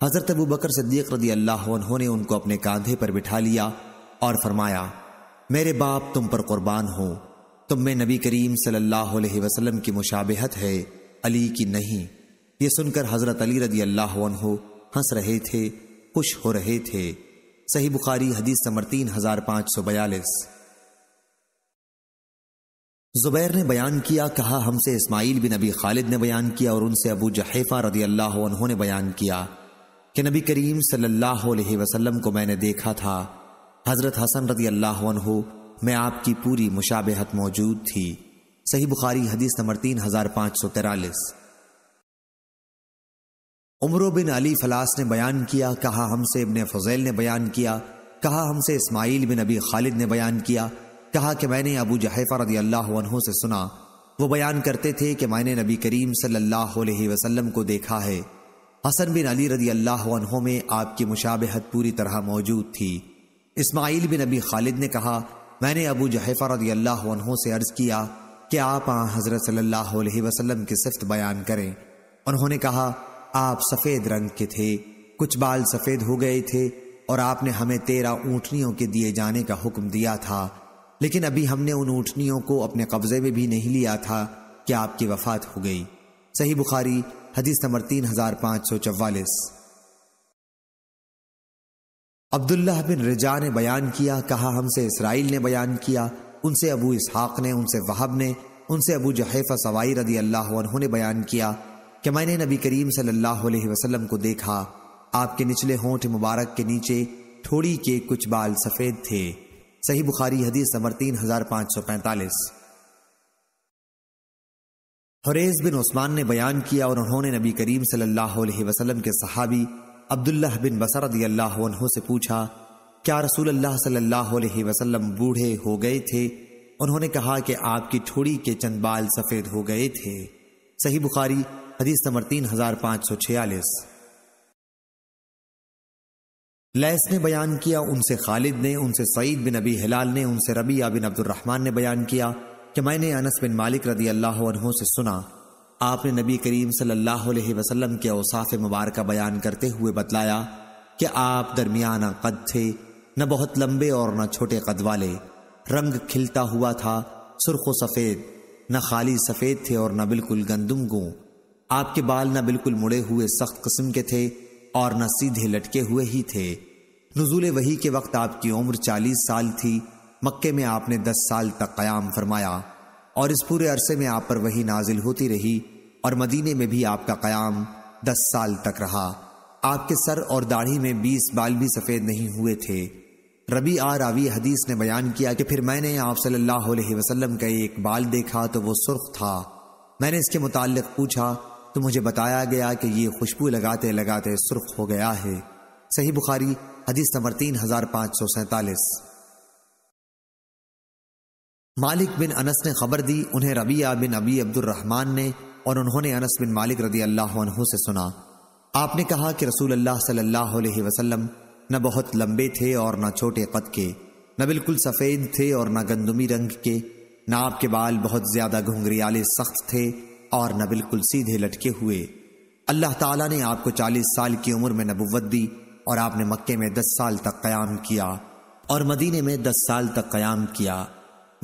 हज़रत अबू बकर सिद्दीक रदी अल्लाह ने उनको अपने कांधे पर बिठा लिया और फरमाया मेरे बाप तुम पर कुर्बान हो तुम में नबी करीम सल्लल्लाहु अलैहि वसल्लम की मुशाबहत है अली की नहीं ये सुनकर हज़रत अली रदी अल्लाह हंस रहे थे खुश हो रहे थे सही बुखारी हदीस नंबर तीन हजार पांच सौ बयालीस जुबैर ने बयान किया कहा हमसे इस्माइल बिन नबी खालिद ने बयान किया और उनसे अबू जहेफा रदी अल्लाह ने बयान किया कि नबी करीम सल्लल्लाहु अलैहि वसल्लम को मैंने देखा था हजरत हसन रदी अल्लाह में आपकी पूरी मुशाबहत मौजूद थी सही बुखारी हदीस नंबर तीन हजार पांच सौ तिरालीस उमर बिन अली फलास ने बयान किया कहा हमसे इबन फजैल ने बयान किया कहा हमसे इसमाइल बिन अबी खालिद ने बयान किया कहा कि मैंने अबू जहफा रदी अल्लाह से सुना वो बयान करते थे कि मैंने नबी करीम सल्लल्लाहु अलैहि वसल्लम को देखा है हसन बिन अली रदी अल्लाह में आपकी मुशाबहत पूरी तरह मौजूद थी इस्माइल बिन अबी खालिद ने कहा मैंने अबू जहफा रदी अल्लाह से अर्ज किया कि आप हाँ हज़रत सल्लल्लाहु वसलम की सिफ्त बयान करें उन्होंने कहा आप सफेद रंग के थे कुछ बाल सफेद हो गए थे और आपने हमें तेरह ऊँटनियों के दिए जाने का हुक्म दिया था लेकिन अभी हमने उन ऊंटनियों को अपने कब्जे में भी नहीं लिया था कि आपकी वफात हो गई सही बुखारी हदीस नंबर तीन हजार पांच सौ चवालीस अब्दुल्लाह बिन रिजा ने बयान किया कहा हमसे इसराइल ने बयान किया उनसे अबू इसहाक ने उनसे वहाब ने उनसे अबू जहैफा सवाई रदी अल्लाह ने बयान किया कि मैंने नबी करीम सल्लल्लाहु अलैहि वसल्लम को देखा आपके निचले होंठ मुबारक के नीचे थोड़ी के कुछ बाल सफेद थे सही बुखारी हदीस नंबर तीन हजार पांच सौ पैंतालीस हरेज बिन उस्मान ने बयान किया और उन्होंने नबी करीम सल्लल्लाहु अलैहि वसल्लम के सहाबी अब्दुल्लाह बिन बसरदी अल्लाह से पूछा क्या रसूल अल्लाह सल्लल्लाहु अलैहि वसल्लम बूढ़े हो गए थे उन्होंने कहा कि आपकी ठोड़ी के चंद बाल सफेद हो गए थे सही बुखारी हदीस नंबर तीन हजार पांच सौ छियालीस लैस ने बयान किया उनसे खालिद ने उनसे सईद बिन अबी हिलाल ने उनसे रबिया बिन अब्दुलरहमान ने बयान किया कि मैंने अनस बिन मालिक रदी अल्लाह से सुना आपने नबी करीम सल्लल्लाहु अलैहि वसल्लम के औसाफ मुबारक बयान करते हुए बतलाया कि आप दरमियाना कद थे न बहुत लंबे और न छोटे कद वाले रंग खिलता हुआ था सुर्ख सफ़ेद न खाली सफ़ेद थे और न बिल्कुल गंदुम गूँ आपके बाल न बिल्कुल मुड़े हुए सख्त किस्म के थे और न सीधे लटके हुए ही थे नजूल वही के वक्त आपकी उम्र चालीस साल थी मक्के में आपने दस साल तक क्याम फरमाया और इस पूरे अरसे में आप पर वही नाजिल होती रही और मदीने में भी आपका क्याम दस साल तक रहा आपके सर और दाढ़ी में बीस बाल भी सफ़ेद नहीं हुए थे रबी आ रावी हदीस ने बयान किया कि फिर मैंने आप सल्लल्लाहु अलैहि वसल्लम का एक बाल देखा तो वो सुर्ख था मैंने इसके मुतालिक पूछा तो मुझे बताया गया कि ये खुशबू लगाते लगाते सुर्ख हो गया है सही बुखारी हदीस नंबर तीन हजार पांच सौ सैतालीस मालिक बिन अनस ने खबर दी उन्हें रबिया बिन अबी अब्दुलरहमान ने और उन्होंने अनस बिन मालिक रदी अल्लाह से सुना आपने कहा कि रसूल अल्लाह सल्लल्लाहु अलैहि वसल्लम न बहुत लंबे थे और न छोटे कद के न बिल्कुल सफ़ेद थे और न गंदुमी रंग के न आपके बाल बहुत ज़्यादा घुंघरियाले सख्त थे और न बिल्कुल सीधे लटके हुए अल्लाह ताला ने आपको चालीस साल की उम्र में नबुवत दी और आपने मक्के में दस साल तक कयाम किया और मदीने में दस साल तक कयाम किया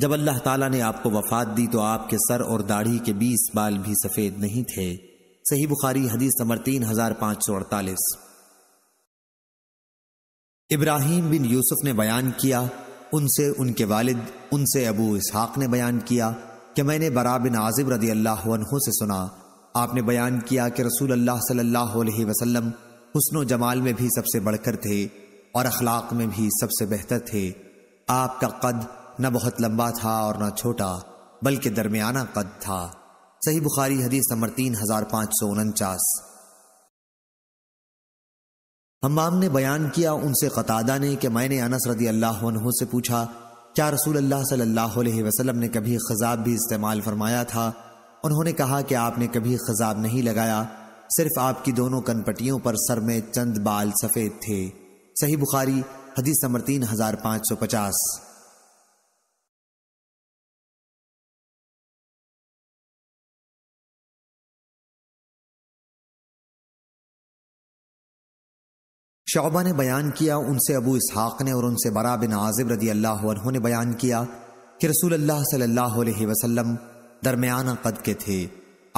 जब अल्लाह ताला ने आपको वफात दी तो आपके सर और दाढ़ी के बीस बाल भी सफ़ेद नहीं थे सही बुखारी हदीस नंबर तीन हजार पांच सौ अड़तालीस इब्राहिम बिन यूसुफ ने बयान किया उनसे उनके वालिद उनसे अबू इसहाक ने बयान किया कि मैंने बरा बिन आजिब रदी अल्लाह से सुना आपने बयान किया कि रसूल अल्लाह सल्लल्लाहु अलैहि वसल्लम हुस्न जमाल में भी सबसे बढ़कर थे और अखलाक में भी सबसे बेहतर थे आपका कद न बहुत लंबा था और न छोटा बल्कि दरमियाना कद था सही बुखारी हदीस नंबर तीन हजार पांच सौ उनचास हमाम ने बयान किया उनसे कतादा ने कि मैंने अनस रदी अल्लाह से पूछा क्या रसूल अल्लाह सल्लल्लाहु अलैहि वसल्लम ने कभी खजाब भी इस्तेमाल फरमाया था उन्होंने कहा कि आपने कभी खजाब नहीं लगाया सिर्फ आपकी दोनों कनपटियों पर सर में चंद बाल सफ़ेद थे सही बुखारी हदीस नंबर तीन हजार पाँच सौ पचास शोबा ने बयान किया उनसे अबू इसहाक ने और उनसे बरा बिन आजिब रदी अल्लाह ने बयान किया कि रसूल अल्लाह सल्लल्लाहु अलैहि वसल्लम दरमियाना कद के थे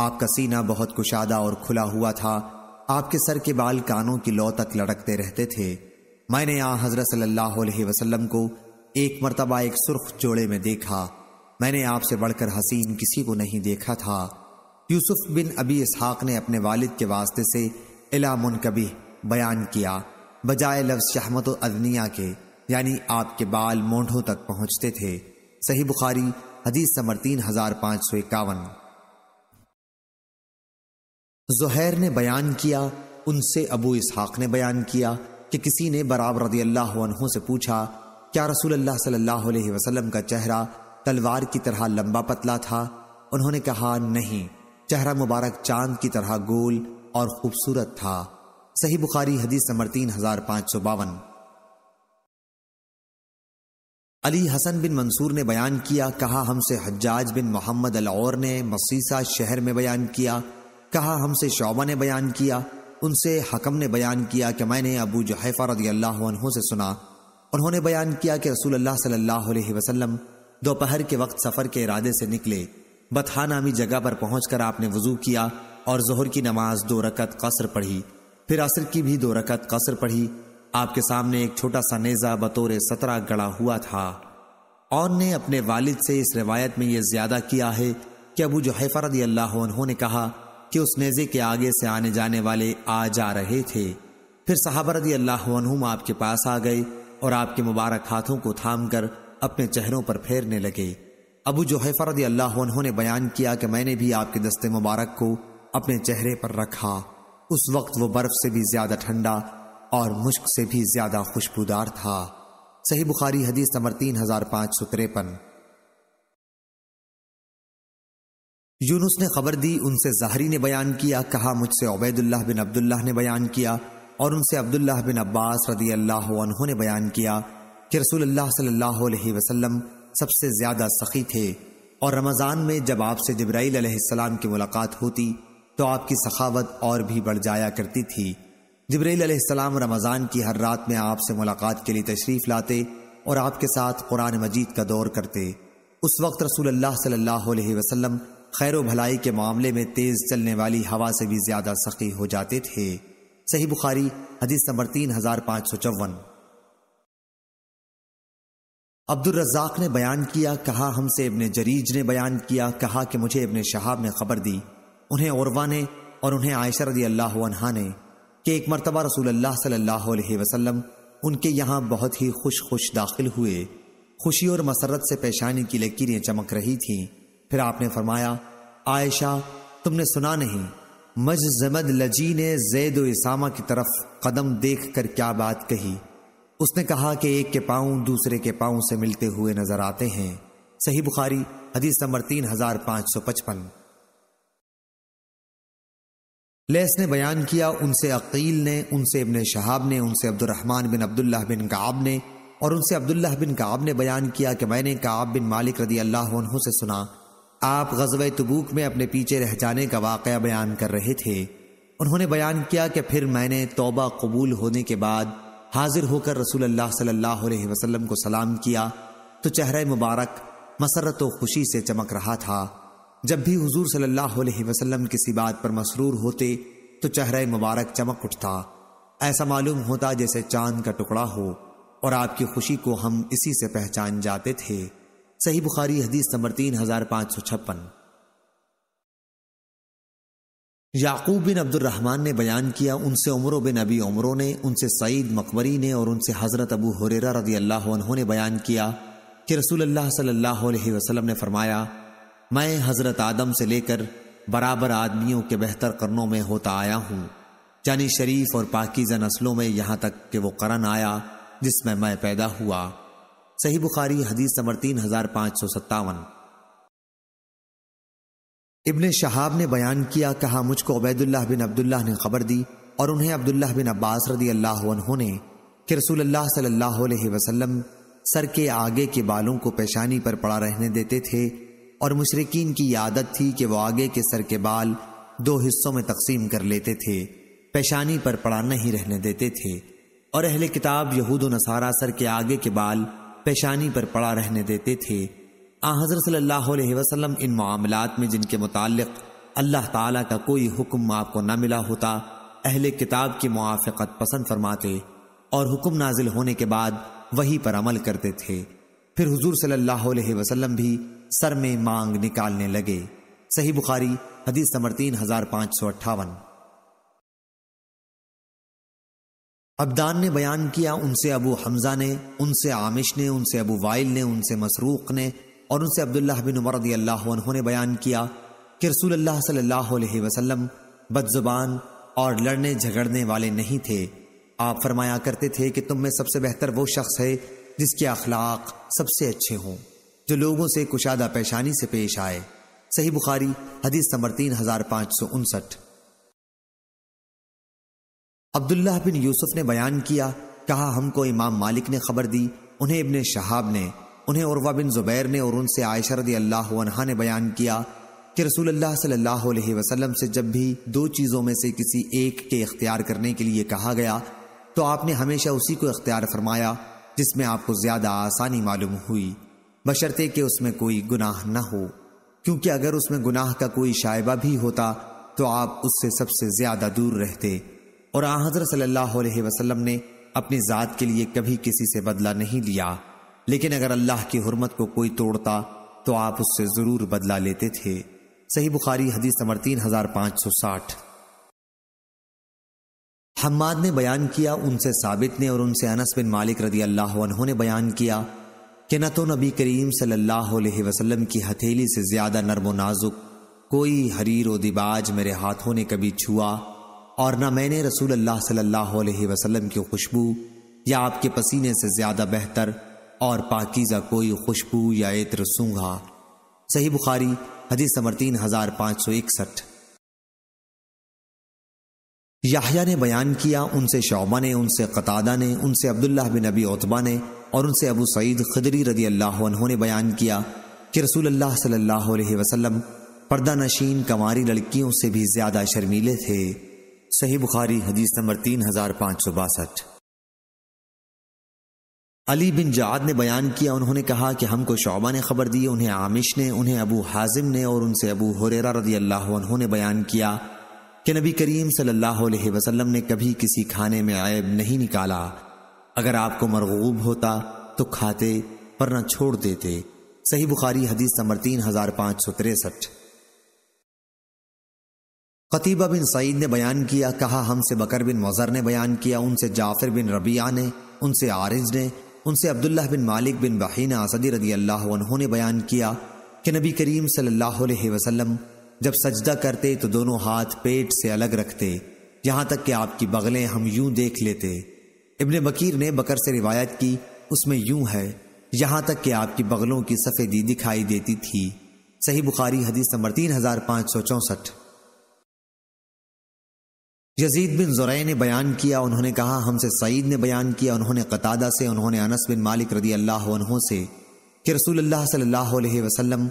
आपका सीना बहुत कुशादा और खुला हुआ था आपके सर के बाल कानों की लौ तक लड़कते रहते थे मैंने यहाँ हजरत सल्लल्लाहु अलैहि वसल्लम को एक मरतबा एक सुर्ख जोड़े में देखा मैंने आपसे बढ़कर हसीन किसी को नहीं देखा था यूसुफ बिन अबी इसहाक ने अपने वालिद के वास्ते से इलामुन कभी बयान किया बजाय लफ्ज शहमत अदनिया के यानी आपके बाल मोंढों तक पहुंचते थे सही बुखारी हदीस समर तीन हजार पांच सौ इक्यावन जहैर ने बयान किया उनसे अबू इसहाक ने बयान किया कि किसी ने बराबर रदी अल्लाह से पूछा क्या रसूल अल्लाह सल्लल्लाहु अलैहि वसल्लम का चेहरा तलवार की तरह लंबा पतला था उन्होंने कहा नहीं चेहरा मुबारक चांद की तरह गोल और खूबसूरत था सही बुखारी हदीस नंबर तीन हजार पाँच सौ बावन अली हसन बिन मंसूर ने बयान किया कहा हमसे हज्जाज बिन मोहम्मद अलौर ने मसीसा शहर में बयान किया कहा हमसे शोबा ने बयान किया उनसे हकम ने बयान किया कि मैंने अबू जहैफा रदी अल्लाह से सुना उन्होंने बयान किया कि रसूल अल्लाह सल्लल्लाहु अलैहि वसल्लम दोपहर के वक्त सफ़र के इरादे से निकले बथा नामी जगह पर पहुंचकर आपने वजू किया और जहर की नमाज दो रकत कसर पढ़ी फिर असर की भी दो रकत कसर पढ़ी आपके सामने एक छोटा सा नेज़ा बतौर सतरा गड़ा हुआ था और ने अपने वालिद से इस रिवायत में यह ज्यादा किया है कि अबू जहफा रदी अल्लाह ने कहा कि उस नेज़े के आगे से आने जाने वाले आ जा रहे थे फिर सहाबरदी अल्लाह आपके पास आ गए और आपके मुबारक हाथों को थाम कर अपने चेहरों पर फेरने लगे अबू जहफा रदी अल्लाह ने बयान किया कि मैंने भी आपके दस्ते मुबारक को अपने चेहरे पर रखा उस वक्त वो बर्फ से भी ज्यादा ठंडा और मुश्क से भी ज्यादा खुशबूदार था सही बुखारी हदीस नंबर तीन हजार पांच सौ तिरपन यूनुस ने खबर दी उनसे जहरी ने बयान किया कहा मुझसे उबैदुल्लाह बिन अब्दुल्लाह ने बयान किया और उनसे अब्दुल्लाह बिन अब्बास रदी अल्लाह ने बयान किया कि रसूल अल्लाह सल्लल्लाहु अलैहि वसल्लम सबसे ज्यादा सखी थे और रमज़ान में जब आपसे जब्राईल अलैहिस्सलाम की मुलाकात होती तो आपकी सखावत और भी बढ़ जाया करती थी जबरी सलाम रमज़ान की हर रात में आपसे मुलाकात के लिए तशरीफ़ लाते और आपके साथ कुरान मजीद का दौर करते उस वक्त रसूल सल्लल्लाहु अलैहि वसल्लम खैर भलाई के मामले में तेज़ चलने वाली हवा से भी ज़्यादा सखी हो जाते थे सही बुखारी हदीस नंबर तीन हजार पाँच सौ चौवन अब्दुलरजाक ने बयान किया कहा हमसे इबन जरीज ने बयान किया कहा कि मुझे इबन शहाब ने खबर दी उन्हें औरवा ने और उन्हें आयशा रदी अल्लाह अनहा ने कि एक मरतबा रसूल अल्लाह सल्लल्लाहु अलैहि वसल्लम उनके यहाँ बहुत ही खुश खुश दाखिल हुए खुशी और मसरत से पेशानी की लकीरें चमक रही थीं फिर आपने फरमाया आयशा तुमने सुना नहीं जमद लजी ने जैद इसामा की तरफ कदम देख कर क्या बात कही उसने कहा कि एक के पाँव दूसरे के पाँव से मिलते हुए नजर आते हैं सही बुखारी हदीस नंबर तीन हजार पाँच सौ पचपन लेस ने बयान किया उनसे अकील ने उनसे इबन शहाब ने उनसे अब्दुलरहमान बिन अब्दुल्ला बिन काब ने और उनसे अब्दुल्ला बिन काब ने बयान किया कि मैंने काब बिन मालिक रदी अल्लाह से सुना आप गजब तबूक में अपने पीछे रह जाने का वाक़ बयान कर रहे थे उन्होंने बयान किया कि फिर मैंने तोबा कबूल होने के बाद हाजिर होकर रसूल अल्लाह सल्लल्लाहु अलैहि वसल्लम को सलाम किया तो चेहरा मुबारक मसरत व खुशी से चमक रहा था जब भी हुजूर सल्लल्लाहु अलैहि वसल्लम किसी बात पर मसरूर होते तो चेहरे मुबारक चमक उठता ऐसा मालूम होता जैसे चांद का टुकड़ा हो और आपकी खुशी को हम इसी से पहचान जाते थे सही बुखारी हदीस नंबर तीन हजार पांच सौ छप्पन याकूब बिन अब्दुलरहमान ने बयान किया उनसे उमरों बिन अबी उमरों ने उनसे सईद मकबरी ने और उनसे हज़रत अबू हुरेरा रजी अल्लाह ने बयान किया कि रसूल अल्लाह सल्लल्लाहु अलैहि वसल्लम ने फरमाया मैं हजरत आदम से लेकर बराबर आदमियों के बेहतर करनों में होता आया हूँ यानी शरीफ और पाकिजा नस्लों में यहाँ तक कि वो करण आया जिसमें मैं पैदा हुआ सही बुखारी हदीस नंबर तीन हजार पांच सौ सत्तावन इबन शहाब ने बयान किया कहा मुझको अबैदुल्ला बिन अब्दुल्लाह ने खबर दी और उन्हें अब्दुल्लाह बिन अब्बास रदी अल्लाह ने कि रसूल अल्लाह सल्लल्लाहु सर के आगे के बालों को पेशानी पर पड़ा रहने देते थे और मुशरकिन की आदत थी कि वो आगे के सर के बाल दो हिस्सों में तकसीम कर लेते थे पेशानी पर पड़ा नहीं रहने देते थे और अहले किताब यहूद नसारा सर के आगे के बाल पेशानी पर पड़ा रहने देते थे आ हजरत इन मामलों में जिनके मुतालिक अल्लाह ताला का कोई हुक्म आपको न मिला होता अहले किताब की मुआफ़त पसंद फरमाते और हुक्म नाजिल होने के बाद वही पर अमल करते थे फिर हजूर सल्ला वसलम भी सर में मांग निकालने लगे सही बुखारी हदीस नंबर तीन हजार पांच सौ अट्ठावन अबदान ने बयान किया उनसे अबू हमजा ने उनसे आमिश ने उनसे अबू वाइल ने उनसे मसरूक ने और उनसे अब्दुल्ला बिन उमर रदी अल्लाह ने बयान किया कि रसूल अल्लाह सल्लल्लाहु अलैहि वसल्लम बदजुबान और लड़ने झगड़ने वाले नहीं थे आप फरमाया करते थे कि तुम में सबसे बेहतर वो शख्स है जिसके अखलाक सबसे अच्छे हों जो लोगों से कुशादा पेशानी से पेश आए सही बुखारी हदीस नंबर तीन हजार पांच सौ उनसठ अब्दुल्लाह बिन यूसुफ ने बयान किया कहा हमको इमाम मालिक ने खबर दी उन्हें इबन शहाब ने उन्हें उर्वा बिन जुबैर ने और उनसे आयशा अल्लाह अनहा ने बयान किया कि रसूल अल्लाह सल्लल्लाहु अलैहि वसल्लम से जब भी दो चीज़ों में से किसी एक के इख्तियार करने के लिए कहा गया तो आपने हमेशा उसी को इख्तियार फरमाया जिसमें आपको ज़्यादा आसानी मालूम हुई बशर्ते कि उसमें कोई गुनाह न हो क्योंकि अगर उसमें गुनाह का कोई शायबा भी होता तो आप उससे सबसे ज्यादा दूर रहते और आजर सल्लल्लाहु अलैहि वसल्लम ने अपनी ज़ात के लिए कभी किसी से बदला नहीं लिया लेकिन अगर अल्लाह की हरमत को कोई तोड़ता तो आप उससे ज़रूर बदला लेते थे सही बुखारी हदीस नंबर तीन हजार पांच सौ साठ हम्माद ने बयान किया उनसे साबित ने और उनसे अनस बिन मालिक रदी अल्लाह ने बयान किया कि न तो नबी करीम सल्लल्लाहु अलैहि वसल्लम की हथेली से ज्यादा नरम नाजुक कोई हरीर दिबाज मेरे हाथों ने कभी छुआ और न मैंने रसूल अल्लाह सल्लल्लाहु अलैहि वसल्लम की खुशबू या आपके पसीने से ज्यादा बेहतर और पाकिजा कोई खुशबू या इत्र सूंघा सही बुखारी हदीस समर तीन हजार पांच सौ इकसठ याहिया ने बयान किया उनसे शौबा ने उनसे कतादा ने उनसे अब्दुल्ला बिन नबी उतबा ने और उनसे अबू सईद खदरी रदी अल्लाह ने बयान किया कि रसूल अल्लाह सल्लल्लाहु अलैहि वसल्लम पर्दा नशीन कंवारी लड़कियों से भी ज्यादा शर्मीले थे सही बुखारी हदीस नंबर तीन हजार सौ बासठ अली बिन जाद ने बयान किया उन्होंने कहा कि हमको शोबा ने खबर दी उन्हें आमिश ने उन्हें अबू हाजिम ने और उनसे अबू हुरेरा रदी अल्लाह ने बयान किया कि नबी करीम सल्लल्लाहु अलैहि वसल्लम ने कभी किसी खाने में आयब नहीं निकाला अगर आपको मरगूब होता तो खाते वरना छोड़ देते सही बुखारी हदीस नंबर तीन हजार पांच सौ तिरसठ खतीबा बिन सईद ने बयान किया कहा हमसे बकर बिन मज़र ने बयान किया उनसे जाफिर बिन रबिया ने उनसे आरिज ने उनसे अब्दुल्ला बिन मालिक बिन बहीना असदी रदी अल्लाह ने बयान किया कि नबी करीम सल्लल्लाहु अलैहि वसल्लम जब सजदा करते तो दोनों हाथ पेट से अलग रखते यहाँ तक कि आपकी बगलें हम यूं देख लेते इब्ने बकीर ने बकर से रिवायत की उसमें यूं है यहां तक कि आपकी बगलों की सफ़ेदी दिखाई देती थी सही बुखारी हदीस नंबर तीन हजार पाँच सौ चौंसठ यजीद बिन जोरे ने बयान किया उन्होंने कहा हमसे सईद ने बयान किया उन्होंने कतादा से उन्होंने अनस बिन मालिक रदी अल्लाह से कि रसूल अल्लाह सल्लल्लाहु अलैहि वसल्लम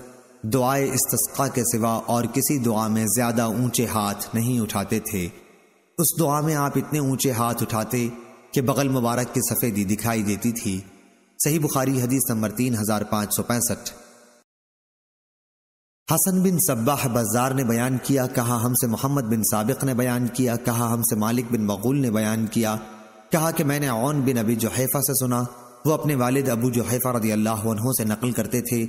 दुआए इस्तस्का के सिवा और किसी दुआ में ज़्यादा ऊंचे हाथ नहीं उठाते थे उस दुआ में आप इतने ऊंचे हाथ उठाते के बगल मुबारक की सफ़ेदी दिखाई देती थी सही बुखारी हदीस नंबर तीन हजार पांच सौ पैंसठ हसन बिन सब्बाह बाजार ने बयान किया कहा हमसे मोहम्मद बिन साबिक ने बयान किया कहा हमसे मालिक बिन मगुल ने बयान किया कहा कि मैंने ओन बिन अबी जोहैफा से सुना वो अपने वालिद अबू जोहैफा रदी अल्लाह से नकल करते थे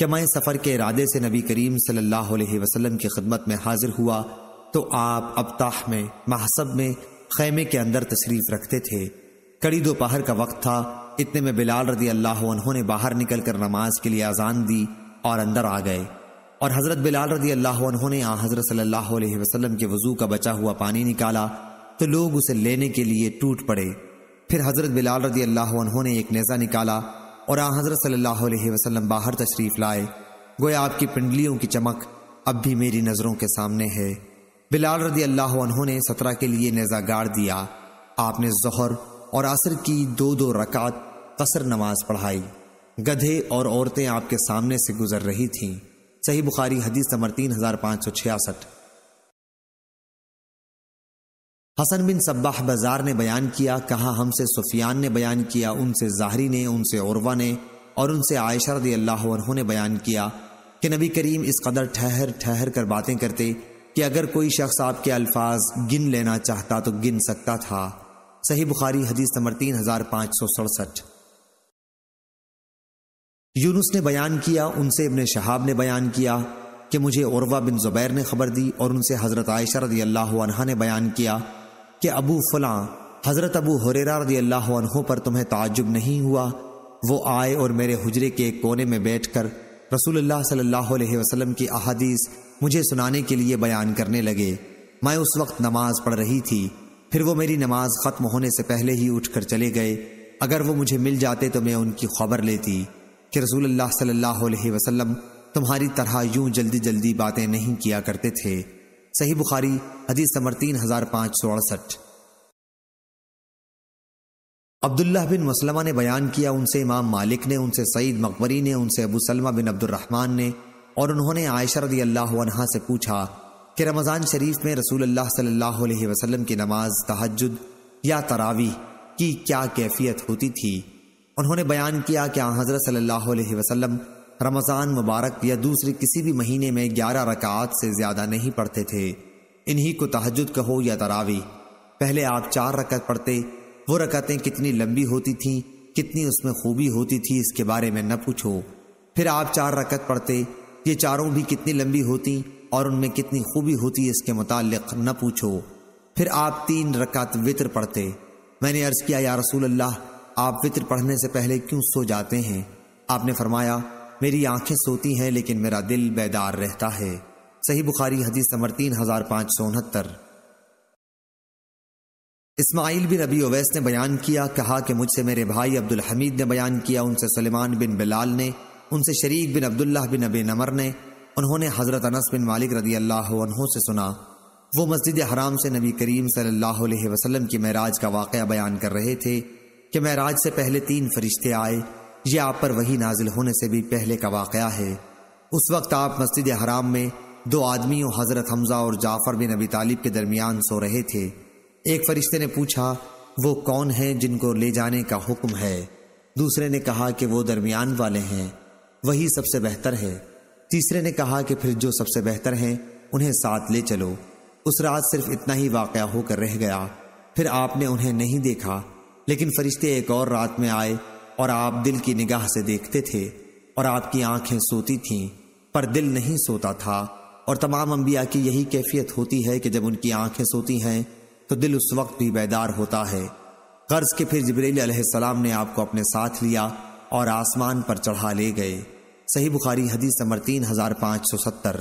कि मैं सफ़र के इरादे से नबी करीम सल्लल्लाहु अलैहि वसल्लम की खिदमत में हाजिर हुआ तो आप अबताह में महसब में खैमे के अंदर तशरीफ रखते थे कड़ी दोपहर का वक्त था इतने में बिलाल रदी अल्लाह उन्होंने बाहर निकल कर नमाज के लिए आज़ान दी और अंदर आ गए और हज़रत बिलाल रदी अल्लाह उन्होंने आ हज़रत सल्लल्लाहु अलैहि वसल्लम के वज़ू का बचा हुआ पानी निकाला तो लोग उसे लेने के लिए टूट पड़े फिर हज़रत बिलाल रदी अल्लाह ने एक नेज़ा निकाला और आ हज़रत सल्लल्लाहु अलैहि वसल्लम बाहर तशरीफ़ लाए गोया आपकी पिंडलियों की चमक अब भी मेरी नज़रों के सामने है बिलाल रदी अल्लाह उन्होंने सत्रह के लिए नज़ा गाड़ दिया आपने जहर और असर की दो दो रकात कसर नमाज पढ़ाई गधे और औरतें आपके सामने से गुजर रही थीं सही बुखारी हदीस नंबर तीन हजार पाँच सौ छियासठ हसन बिन सब्बाह बाजार ने बयान किया कहा हमसे सुफियान ने बयान किया उनसे जाहरी ने उनसे औरवा ने और उनसे आयशा रदी अल्लाह ने बयान किया कि नबी करीम इस कदर ठहर ठहर कर बातें करते कि अगर कोई शख्स आपके अल्फाज गिन लेना चाहता तो गिन सकता था सही बुखारी हदीस नंबर तीन हजार पांच सौ सड़सठ यूनुस ने बयान किया उनसे इबन शहाब ने बयान किया कि मुझे औरवा बिन जुबैर ने खबर दी और उनसे हज़रत आयशा रदी अल्लाह ने बयान किया कि अबू फलां हज़रत अबू हुरेरा रदी अल्लाह पर तुम्हें ताजुब नहीं हुआ वो आए और मेरे हजरे के कोने में बैठ कर रसूलुल्लाह सल्लल्लाहु अलैहि वसल्लम की अहादीस मुझे सुनाने के लिए बयान करने लगे मैं उस वक्त नमाज पढ़ रही थी फिर वो मेरी नमाज खत्म होने से पहले ही उठकर चले गए अगर वो मुझे मिल जाते तो मैं उनकी खबर लेती कि रसूल सल्लल्लाहु अलैहि वसल्लम तुम्हारी तरह यूं जल्दी जल्दी बातें नहीं किया करते थे सही बुखारी हदीस नंबर तीन हजार पांच सौ अड़सठ अब्दुल्ला बिन मसलमा ने बयान किया उनसे इमाम मालिक ने उनसे सईद मकबरी ने उनसे अबू सलमा बिन अब्दुलरहमान ने और उन्होंने आयशा रदी अल्लाह से पूछा कि रमज़ान शरीफ में रसूल अल्लाह सल्लल्लाहु अलैहि वसल्लम की नमाज तहजद या तरावी की क्या कैफियत होती थी उन्होंने बयान किया कि हज़रत सल्लल्लाहु अलैहि वसल्लम रमज़ान मुबारक या दूसरे किसी भी महीने में ग्यारह रकात से ज़्यादा नहीं पढ़ते थे इन्हीं को तहजद कहो या तरावी पहले आप चार रकत पढ़ते वो रकतें कितनी लंबी होती थी कितनी उसमें खूबी होती थी इसके बारे में न पूछो फिर आप चार रकत पढ़ते ये चारों भी कितनी लंबी होती और उनमें कितनी खूबी होती इसके मुतालिक न पूछो फिर आप तीन रकात वित्र पढ़ते मैंने अर्ज किया या रसूल अल्लाह आप वित्र पढ़ने से पहले क्यों सो जाते हैं आपने फरमाया मेरी आंखें सोती हैं लेकिन मेरा दिल बेदार रहता है सही बुखारी हदीस समर तीन हजार पांच सौ उनहत्तर इसमाइल बिन अबी ओवैस ने बयान किया कहा कि मुझसे मेरे भाई अब्दुल हमीद ने बयान किया उनसे सलेमान बिन बिलाल ने उनसे शरीक बिन अब्दुल्ला बिन अबी नमर ने उन्होंने हज़रत अनस बिन मालिक रदी अल्लाह से सुना वो मस्जिद हराम से नबी करीम सल्लल्लाहु अलैहि वसल्लम की महराज का वाक़ बयान कर रहे थे कि महराज से पहले तीन फरिश्ते आए ये आप पर वही नाजिल होने से भी पहले का वाकया है उस वक्त आप मस्जिद हराम में दो आदमियों हज़रत हमजा और जाफ़र बिन अबी तालिब के दरमियान सो रहे थे एक फरिश्ते ने पूछा वो कौन है जिनको ले जाने का हुक्म है दूसरे ने कहा कि वो दरमियान वाले हैं वही सबसे बेहतर है तीसरे ने कहा कि फिर जो सबसे बेहतर हैं उन्हें साथ ले चलो उस रात सिर्फ इतना ही वाक़ होकर रह गया फिर आपने उन्हें नहीं देखा लेकिन फरिश्ते एक और रात में आए और आप दिल की निगाह से देखते थे और आपकी आंखें सोती थीं पर दिल नहीं सोता था और तमाम अंबिया की यही कैफियत होती है कि जब उनकी आंखें सोती हैं तो दिल उस वक्त भी बेदार होता है कर्ज के फिर जबरील सलाम ने आपको अपने साथ लिया और आसमान पर चढ़ा ले गए सही बुखारी हदीस नंबर तीन हजार पाँच सौ सत्तर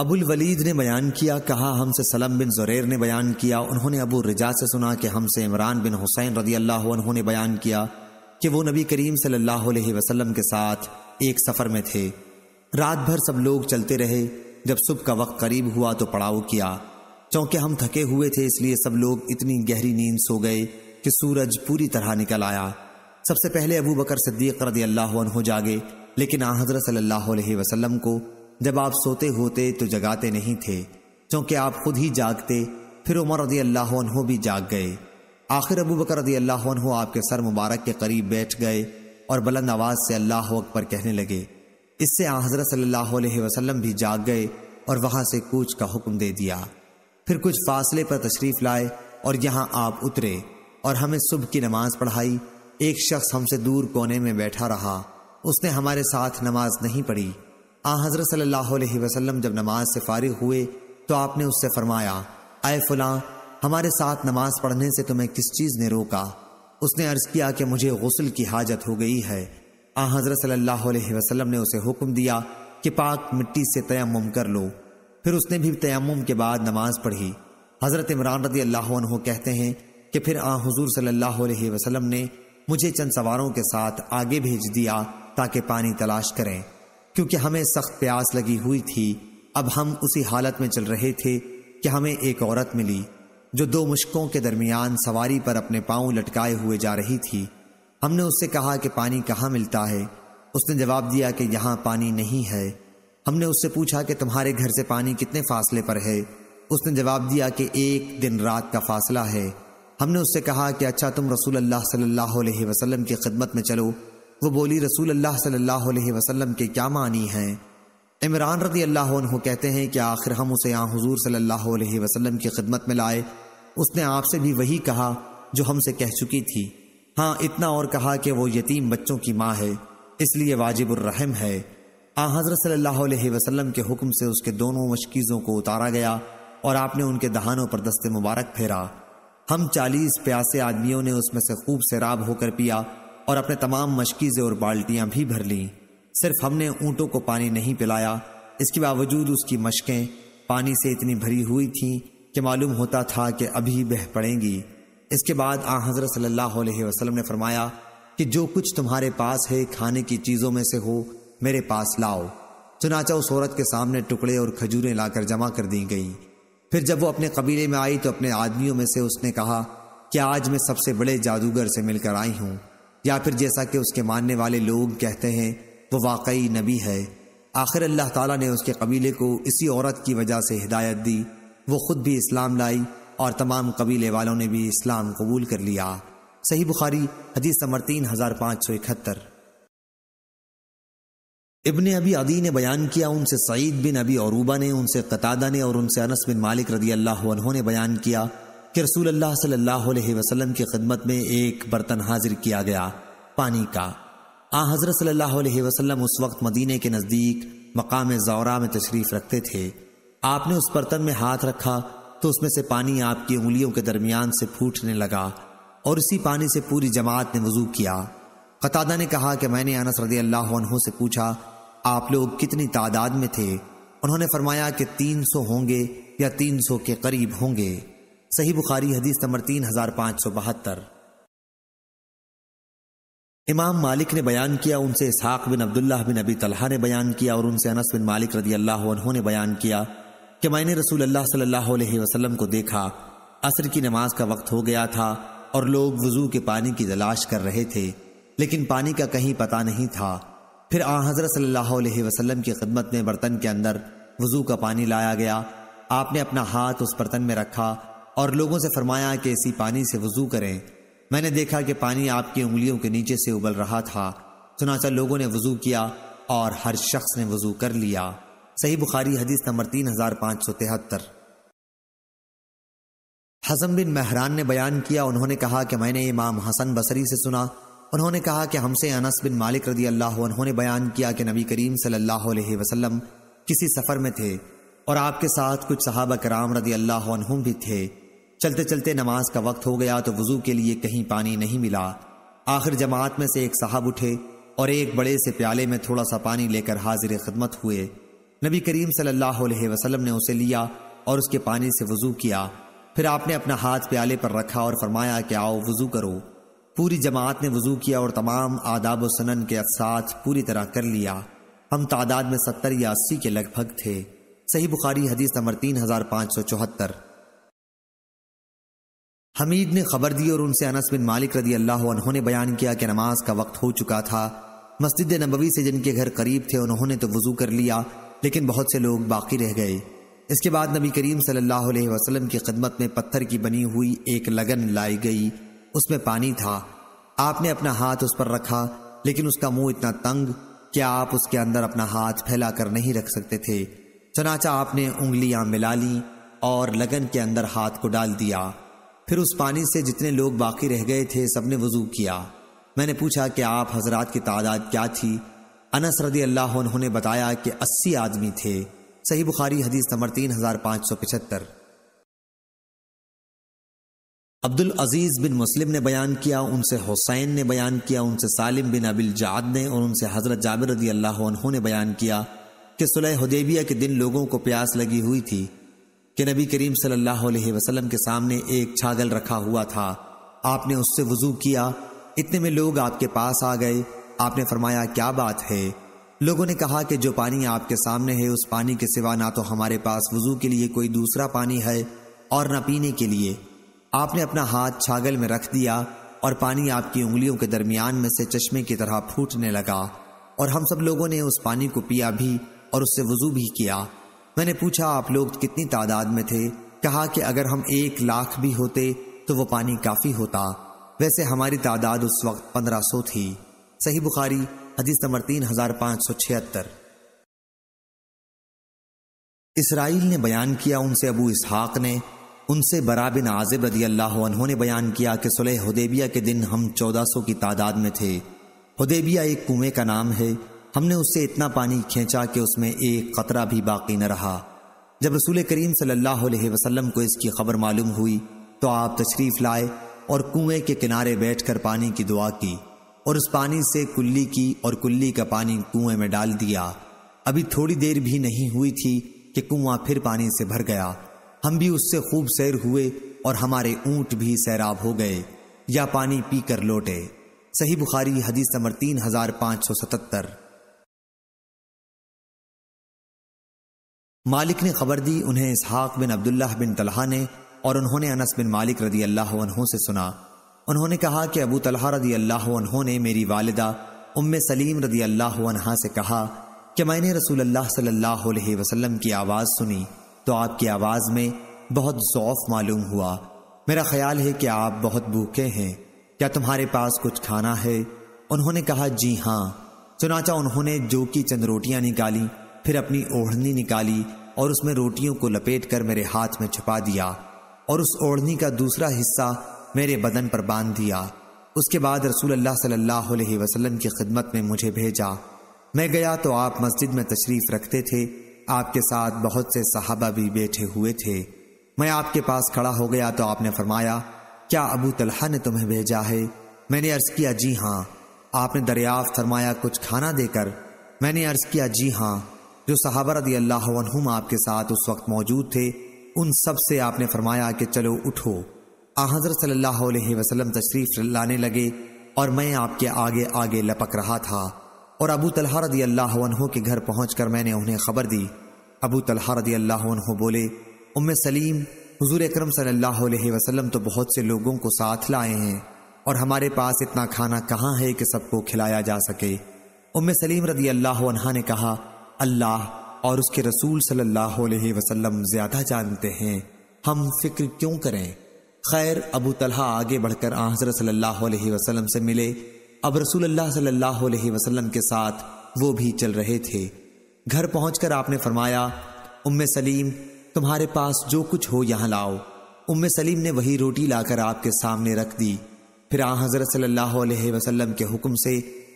अबुल वलीद ने बयान किया कहा हमसे सलम बिन जोरेर ने बयान किया उन्होंने अबू रिजा से सुना कि हमसे इमरान बिन हुसैन रदी अल्लाह उन्होंने बयान किया कि वो नबी करीम सल्लल्लाहु अलैहि वसल्लम के साथ एक सफ़र में थे रात भर सब लोग चलते रहे जब सुबह का वक्त करीब हुआ तो पड़ाव किया चौंकि हम थके हुए थे इसलिए सब लोग इतनी गहरी नींद सो गए कि सूरज पूरी तरह निकल आया सबसे पहले अबू बकर सिद्दीक रदी अल्लाह जागे लेकिन आ हजरत सल्लल्लाहु अलैहि वसल्लम को जब आप सोते होते तो जगाते नहीं थे क्योंकि आप खुद ही जागते फिर उमर रदी अल्लाह भी जाग गए आखिर अबू बकर रदी अल्लाह आपके सर मुबारक के करीब बैठ गए और बुलंद आवाज से अल्लाह अकबर कहने लगे इससे आ हजरत सल्लल्लाहु अलैहि वसल्लम भी जाग गए और वहां से कूच का हुक्म दे दिया फिर कुछ फासले पर तशरीफ लाए और यहाँ आप उतरे और हमें सुबह की नमाज पढ़ाई एक शख्स हमसे दूर कोने में बैठा रहा उसने हमारे साथ नमाज नहीं पढ़ी आ हजरत सल्लल्लाहु अलैहि वसल्लम जब नमाज से फारिग हुए तो आपने उससे फरमाया आए फुला हमारे साथ नमाज पढ़ने से तुम्हें किस चीज़ ने रोका उसने अर्ज किया कि मुझे गसल की हाजत हो गई है आ हजरत सल्लल्लाहु अलैहि वसल्लम ने उसे हुक्म दिया कि पाक मिट्टी से तयम कर लो फिर उसने भी तयम के बाद नमाज पढ़ी हजरत इमरान रदी अल्लाह कहते हैं कि फिर आ हजूर सल्लल्लाहु अलैहि वसल्लम ने मुझे चंद सवारों के साथ आगे भेज दिया ताकि पानी तलाश करें क्योंकि हमें सख्त प्यास लगी हुई थी अब हम उसी हालत में चल रहे थे कि हमें एक औरत मिली जो दो मुश्कों के दरमियान सवारी पर अपने पांव लटकाए हुए जा रही थी हमने उससे कहा कि पानी कहाँ मिलता है उसने जवाब दिया कि यहाँ पानी नहीं है हमने उससे पूछा कि तुम्हारे घर से पानी कितने फासले पर है उसने जवाब दिया कि एक दिन रात का फासला है हमने उससे कहा कि अच्छा तुम रसूल अल्लाह सल्लल्लाहु अलैहि वसल्लम की खिदमत में चलो वो बोली रसूल अल्लाह सल्लल्लाहु अलैहि वसल्लम के क्या मानी हैं इमरान रदी अल्लाह कहते हैं कि आखिर हम उसे यहाँ हजूर सल्लल्लाहु अलैहि वसल्लम की खिदमत में लाए उसने आपसे भी वही कहा जो हमसे कह चुकी थी हाँ इतना और कहा कि वो यतीम बच्चों की माँ है इसलिए वाजिबुलरहम है आ हाँ, हजरत सल्लल्लाहु अलैहि वसल्लम के हुक्म से उसके दोनों मशकीज़ों को उतारा गया और आपने उनके दहानों पर दस्ते मुबारक फेरा हम चालीस प्यासे आदमियों ने उसमें से खूब सैराब होकर पिया और अपने तमाम मशकीज़ें और बाल्टियां भी भर लीं सिर्फ हमने ऊँटों को पानी नहीं पिलाया इसके बावजूद उसकी मशकें पानी से इतनी भरी हुई थीं कि मालूम होता था कि अभी बह पड़ेंगी इसके बाद आ हजरत सल्लल्लाहु अलैहि वसल्लम ने फरमाया कि जो कुछ तुम्हारे पास है खाने की चीज़ों में से हो मेरे पास लाओ चुनाचा उस औरत के सामने टुकड़े और खजूरें लाकर जमा कर दी गईं फिर जब वो अपने कबीले में आई तो अपने आदमियों में से उसने कहा कि आज मैं सबसे बड़े जादूगर से मिलकर आई हूं या फिर जैसा कि उसके मानने वाले लोग कहते हैं वो वाकई नबी है आखिर अल्लाह ताला ने उसके कबीले को इसी औरत की वजह से हिदायत दी वो खुद भी इस्लाम लाई और तमाम कबीले वालों ने भी इस्लाम कबूल कर लिया सही बुखारी हदीस समर तीन हजार पाँच सौ इकहत्तर इबन अबी अदी ने बयान किया उनसे सईद बिन अबी औरूबा ने उनसे कतादा ने और उनसे अनस बिन मालिक रदी अल्लाह ने बयान किया कि रसूल अल्लाह सल्लल्लाहु अलैहि वसल्लम की खिदमत में एक बर्तन हाजिर किया गया पानी का आ हजरत सल्लल्लाहु अलैहि वसल्लम उस वक्त मदीने के नज़दीक मकाम जौरा में तशरीफ़ रखते थे आपने उस बर्तन में हाथ रखा तो उसमें से पानी आपकी उंगलियों के दरमियान से फूटने लगा और इसी पानी से पूरी जमात ने वजू किया कतादा ने कहा कि मैंने अनस रदी अल्लाह से पूछा आप लोग कितनी तादाद में थे उन्होंने फरमाया कि तीन सौ होंगे या तीन सौ के करीब होंगे सही बुखारी हदीस नंबर तीन हजार पांच सौ बहत्तर इमाम मालिक ने बयान किया उनसे इसहाक बिन अब्दुल्ला बिन अबी तलहा ने बयान किया और उनसे अनस बिन मालिक रदी अल्लाह ने बयान किया कि मैंने रसूल अल्लाह सल्लल्लाहु अलैहि वसल्लम को देखा असर की नमाज का वक्त हो गया था और लोग वजू के पानी की तलाश कर रहे थे लेकिन पानी का कहीं पता नहीं था फिर आ हजरत सल्लल्लाहु वसलम की खिदमत में बर्तन के अंदर वजू का पानी लाया गया आपने अपना हाथ उस बर्तन में रखा और लोगों से फरमाया कि इसी पानी से वजू करें मैंने देखा कि पानी आपकी उंगलियों के नीचे से उबल रहा था सुनाचा लोगों ने वजू किया और हर शख्स ने वजू कर लिया सही बुखारी हदीस नंबर तीन हजार पांच सौ तिहत्तर हजम बिन महरान ने बयान किया उन्होंने कहा कि मैंने इमाम हसन बसरी से सुना उन्होंने कहा कि हमसे अनस बिन मालिक रदी अल्लाह उन्होंने बयान किया कि नबी करीम सल्लल्लाहु अलैहि वसल्लम किसी सफ़र में थे और आपके साथ कुछ सहाबा कराम रदी अल्लाह भी थे चलते चलते नमाज का वक्त हो गया तो वज़ू के लिए कहीं पानी नहीं मिला आखिर जमात में से एक साहब उठे और एक बड़े से प्याले में थोड़ा सा पानी लेकर हाजिर खदमत हुए नबी करीम सल्लल्लाहु अलैहि वसल्लम ने उसे लिया और उसके पानी से वज़ू किया फिर आपने अपना हाथ प्याले पर रखा और फरमाया कि आओ वज़ू करो पूरी जमात ने वजू किया और तमाम आदाब सनन के असाथ पूरी तरह कर लिया हम तादाद में सत्तर या अस्सी के लगभग थे सही बुखारी हदीस नंबर तीन हजार पाँच सौ चौहत्तर हमीद ने खबर दी और उनसे अनस बिन मालिक रदी अल्लाह ने बयान किया कि नमाज का वक्त हो चुका था मस्जिद नबवी से जिनके घर करीब थे उन्होंने तो वजू कर लिया लेकिन बहुत से लोग बाकी रह गए इसके बाद नबी करीम सल्लल्लाहु अलैहि वसल्लम की खिदमत में पत्थर की बनी हुई एक लगन लाई गई उसमें पानी था आपने अपना हाथ उस पर रखा लेकिन उसका मुंह इतना तंग कि आप उसके अंदर अपना हाथ फैलाकर नहीं रख सकते थे चनाचा आपने उंगलियां मिला ली और लगन के अंदर हाथ को डाल दिया फिर उस पानी से जितने लोग बाकी रह गए थे सबने वजू किया मैंने पूछा कि आप हजरात की तादाद क्या थी अनस रदी अल्लाह उन्होंने बताया कि अस्सी आदमी थे सही बुखारी हदीस नंबर तीन हजार पाँच सौ पिछहत्तर अब्दुल अजीज़ बिन मुस्लिम ने बयान किया उनसे हुसैन ने बयान किया उनसे सालिम बिन अबिल जाद ने और उनसे हज़रत जाबिर रदी अल्लाह ने बयान किया कि सुलह हदेबिया के दिन लोगों को प्यास लगी हुई थी कि नबी करीम सल्लल्लाहु अलैहि वसल्लम के सामने एक छागल रखा हुआ था आपने उससे वजू किया इतने में लोग आपके पास आ गए आपने फरमाया क्या बात है लोगों ने कहा कि जो पानी आपके सामने है उस पानी के सिवा ना तो हमारे पास वजू के लिए कोई दूसरा पानी है और ना पीने के लिए आपने अपना हाथ छागल में रख दिया और पानी आपकी उंगलियों के दरमियान में से चश्मे की तरह फूटने लगा और हम सब लोगों ने उस पानी को पिया भी और उससे वजू भी किया मैंने पूछा आप लोग कितनी तादाद में थे कहा कि अगर हम एक लाख भी होते तो वो पानी काफी होता वैसे हमारी तादाद उस वक्त पंद्रह सौ थी सही बुखारी हदीस नंबर तीन हजार पांच सौ छिहत्तर इसराइल ने बयान किया उनसे अबू इसहाक ने उनसे बराबिन आजिब रदी अल्लाह उन्होंने बयान किया कि सुलह हुदेबिया के दिन हम चौदह सौ की तादाद में थे हदेबिया एक कुएं का नाम है हमने उससे इतना पानी खींचा कि उसमें एक कतरा भी बाकी न रहा जब रसूल करीम सल्लल्लाहु अलैहि वसल्लम को इसकी खबर मालूम हुई तो आप तशरीफ लाए और कुएं के किनारे कर पानी की दुआ की और उस पानी से कुल्ली की और कुल्ली का पानी कुएं में डाल दिया अभी थोड़ी देर भी नहीं हुई थी कि कुआं फिर पानी से भर गया हम भी उससे खूब सैर हुए और हमारे ऊंट भी सैराब हो गए या पानी पीकर लौटे सही बुखारी हदीस नंबर तीन हजार पांच सौ सतहत्तर मालिक ने खबर दी उन्हें इसहाक बिन अब्दुल्लाह बिन तलहा ने और उन्होंने अनस बिन मालिक रदी अल्लाह से सुना उन्होंने कहा कि अबू तलहा रदी अल्लाह ने मेरी वालदा उम्म सलीम रदी अल्लाह से कहा कि मैंने रसूल अल्लाह सल्लल्लाहु की आवाज़ सुनी तो आपकी आवाज में बहुत जौफ मालूम हुआ मेरा ख्याल है कि आप बहुत भूखे हैं क्या तुम्हारे पास कुछ खाना है उन्होंने कहा जी हाँ चुनाचा उन्होंने जो की चंद रोटियां निकाली फिर अपनी ओढ़नी निकाली और उसमें रोटियों को लपेट कर मेरे हाथ में छुपा दिया और उस ओढ़नी का दूसरा हिस्सा मेरे बदन पर बांध दिया उसके बाद रसूल अल्लाह सल्लल्लाहु अलैहि वसल्लम की खिदमत में मुझे भेजा मैं गया तो आप मस्जिद में तशरीफ़ रखते थे आपके साथ बहुत से सहाबा भी बैठे हुए थे मैं आपके पास खड़ा हो गया तो आपने फरमाया क्या अबू तलहा ने तुम्हें भेजा है मैंने अर्ज किया जी हाँ आपने दरियाफ्त फरमाया कुछ खाना देकर मैंने अर्ज किया जी हाँ जो सहाबा रदी अल्लाह आपके साथ उस वक्त मौजूद थे उन सब से आपने फरमाया कि चलो उठो आजर सल्लल्लाहु वसलम तशरीफ लाने लगे और मैं आपके आगे आगे लपक रहा था और अबू तलहा रदी अल्लाह के घर पहुँच कर मैंने उन्हें खबर दी अबू तलहा रदी अल्लाह बोले उम सलीम हजूर अक्रम सल्लाम तो बहुत से लोगों को साथ लाए हैं और हमारे पास इतना खाना कहाँ है कि सबको खिलाया जा सके उम्म सलीम रदी अल्लाह ने कहा अल्लाह और उसके रसूल सल्लल्लाहु अलैहि वसल्लम ज़्यादा जानते हैं हम फिक्र क्यों करें खैर अबू तलहा आगे बढ़कर आजरत सल्लल्लाहु अलैहि वसल्लम से मिले अब रसूल अल्लाह सल्लल्लाहु अलैहि वसल्लम के साथ वो भी चल रहे थे घर पहुंचकर आपने फरमाया उम्म सलीम तुम्हारे पास जो कुछ हो यहाँ लाओ उम्म सलीम ने वही रोटी लाकर आपके सामने रख दी फिर आ हज़रत सल्लल्लाहु अलैहि वसल्लम के हुक्म से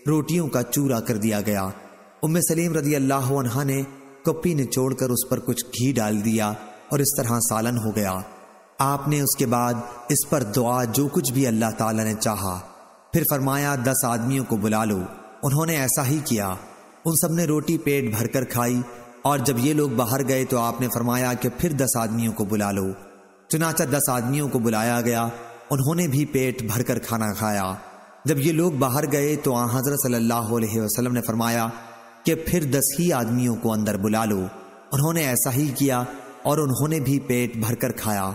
रोटियों का चूरा कर दिया गया उम्म सलीम रदी अल्लाह अनहा ने कप्पी निचोड़कर उस पर कुछ घी डाल दिया और इस तरह सालन हो गया आपने उसके बाद इस पर दुआ जो कुछ भी अल्लाह ताला ने चाहा फिर फरमाया दस आदमियों को बुला लो उन्होंने ऐसा ही किया उन सब ने रोटी पेट भरकर खाई और जब ये लोग बाहर गए तो आपने फरमाया कि फिर दस आदमियों को बुला लो चुनाचा दस आदमियों को बुलाया गया उन्होंने भी पेट भरकर खाना खाया जब ये लोग बाहर गए तो आ हजरत सल्लल्लाहु अलैहि वसल्लम ने फरमाया कि फिर दस ही आदमियों को अंदर बुला लो उन्होंने ऐसा ही किया और उन्होंने भी पेट भरकर खाया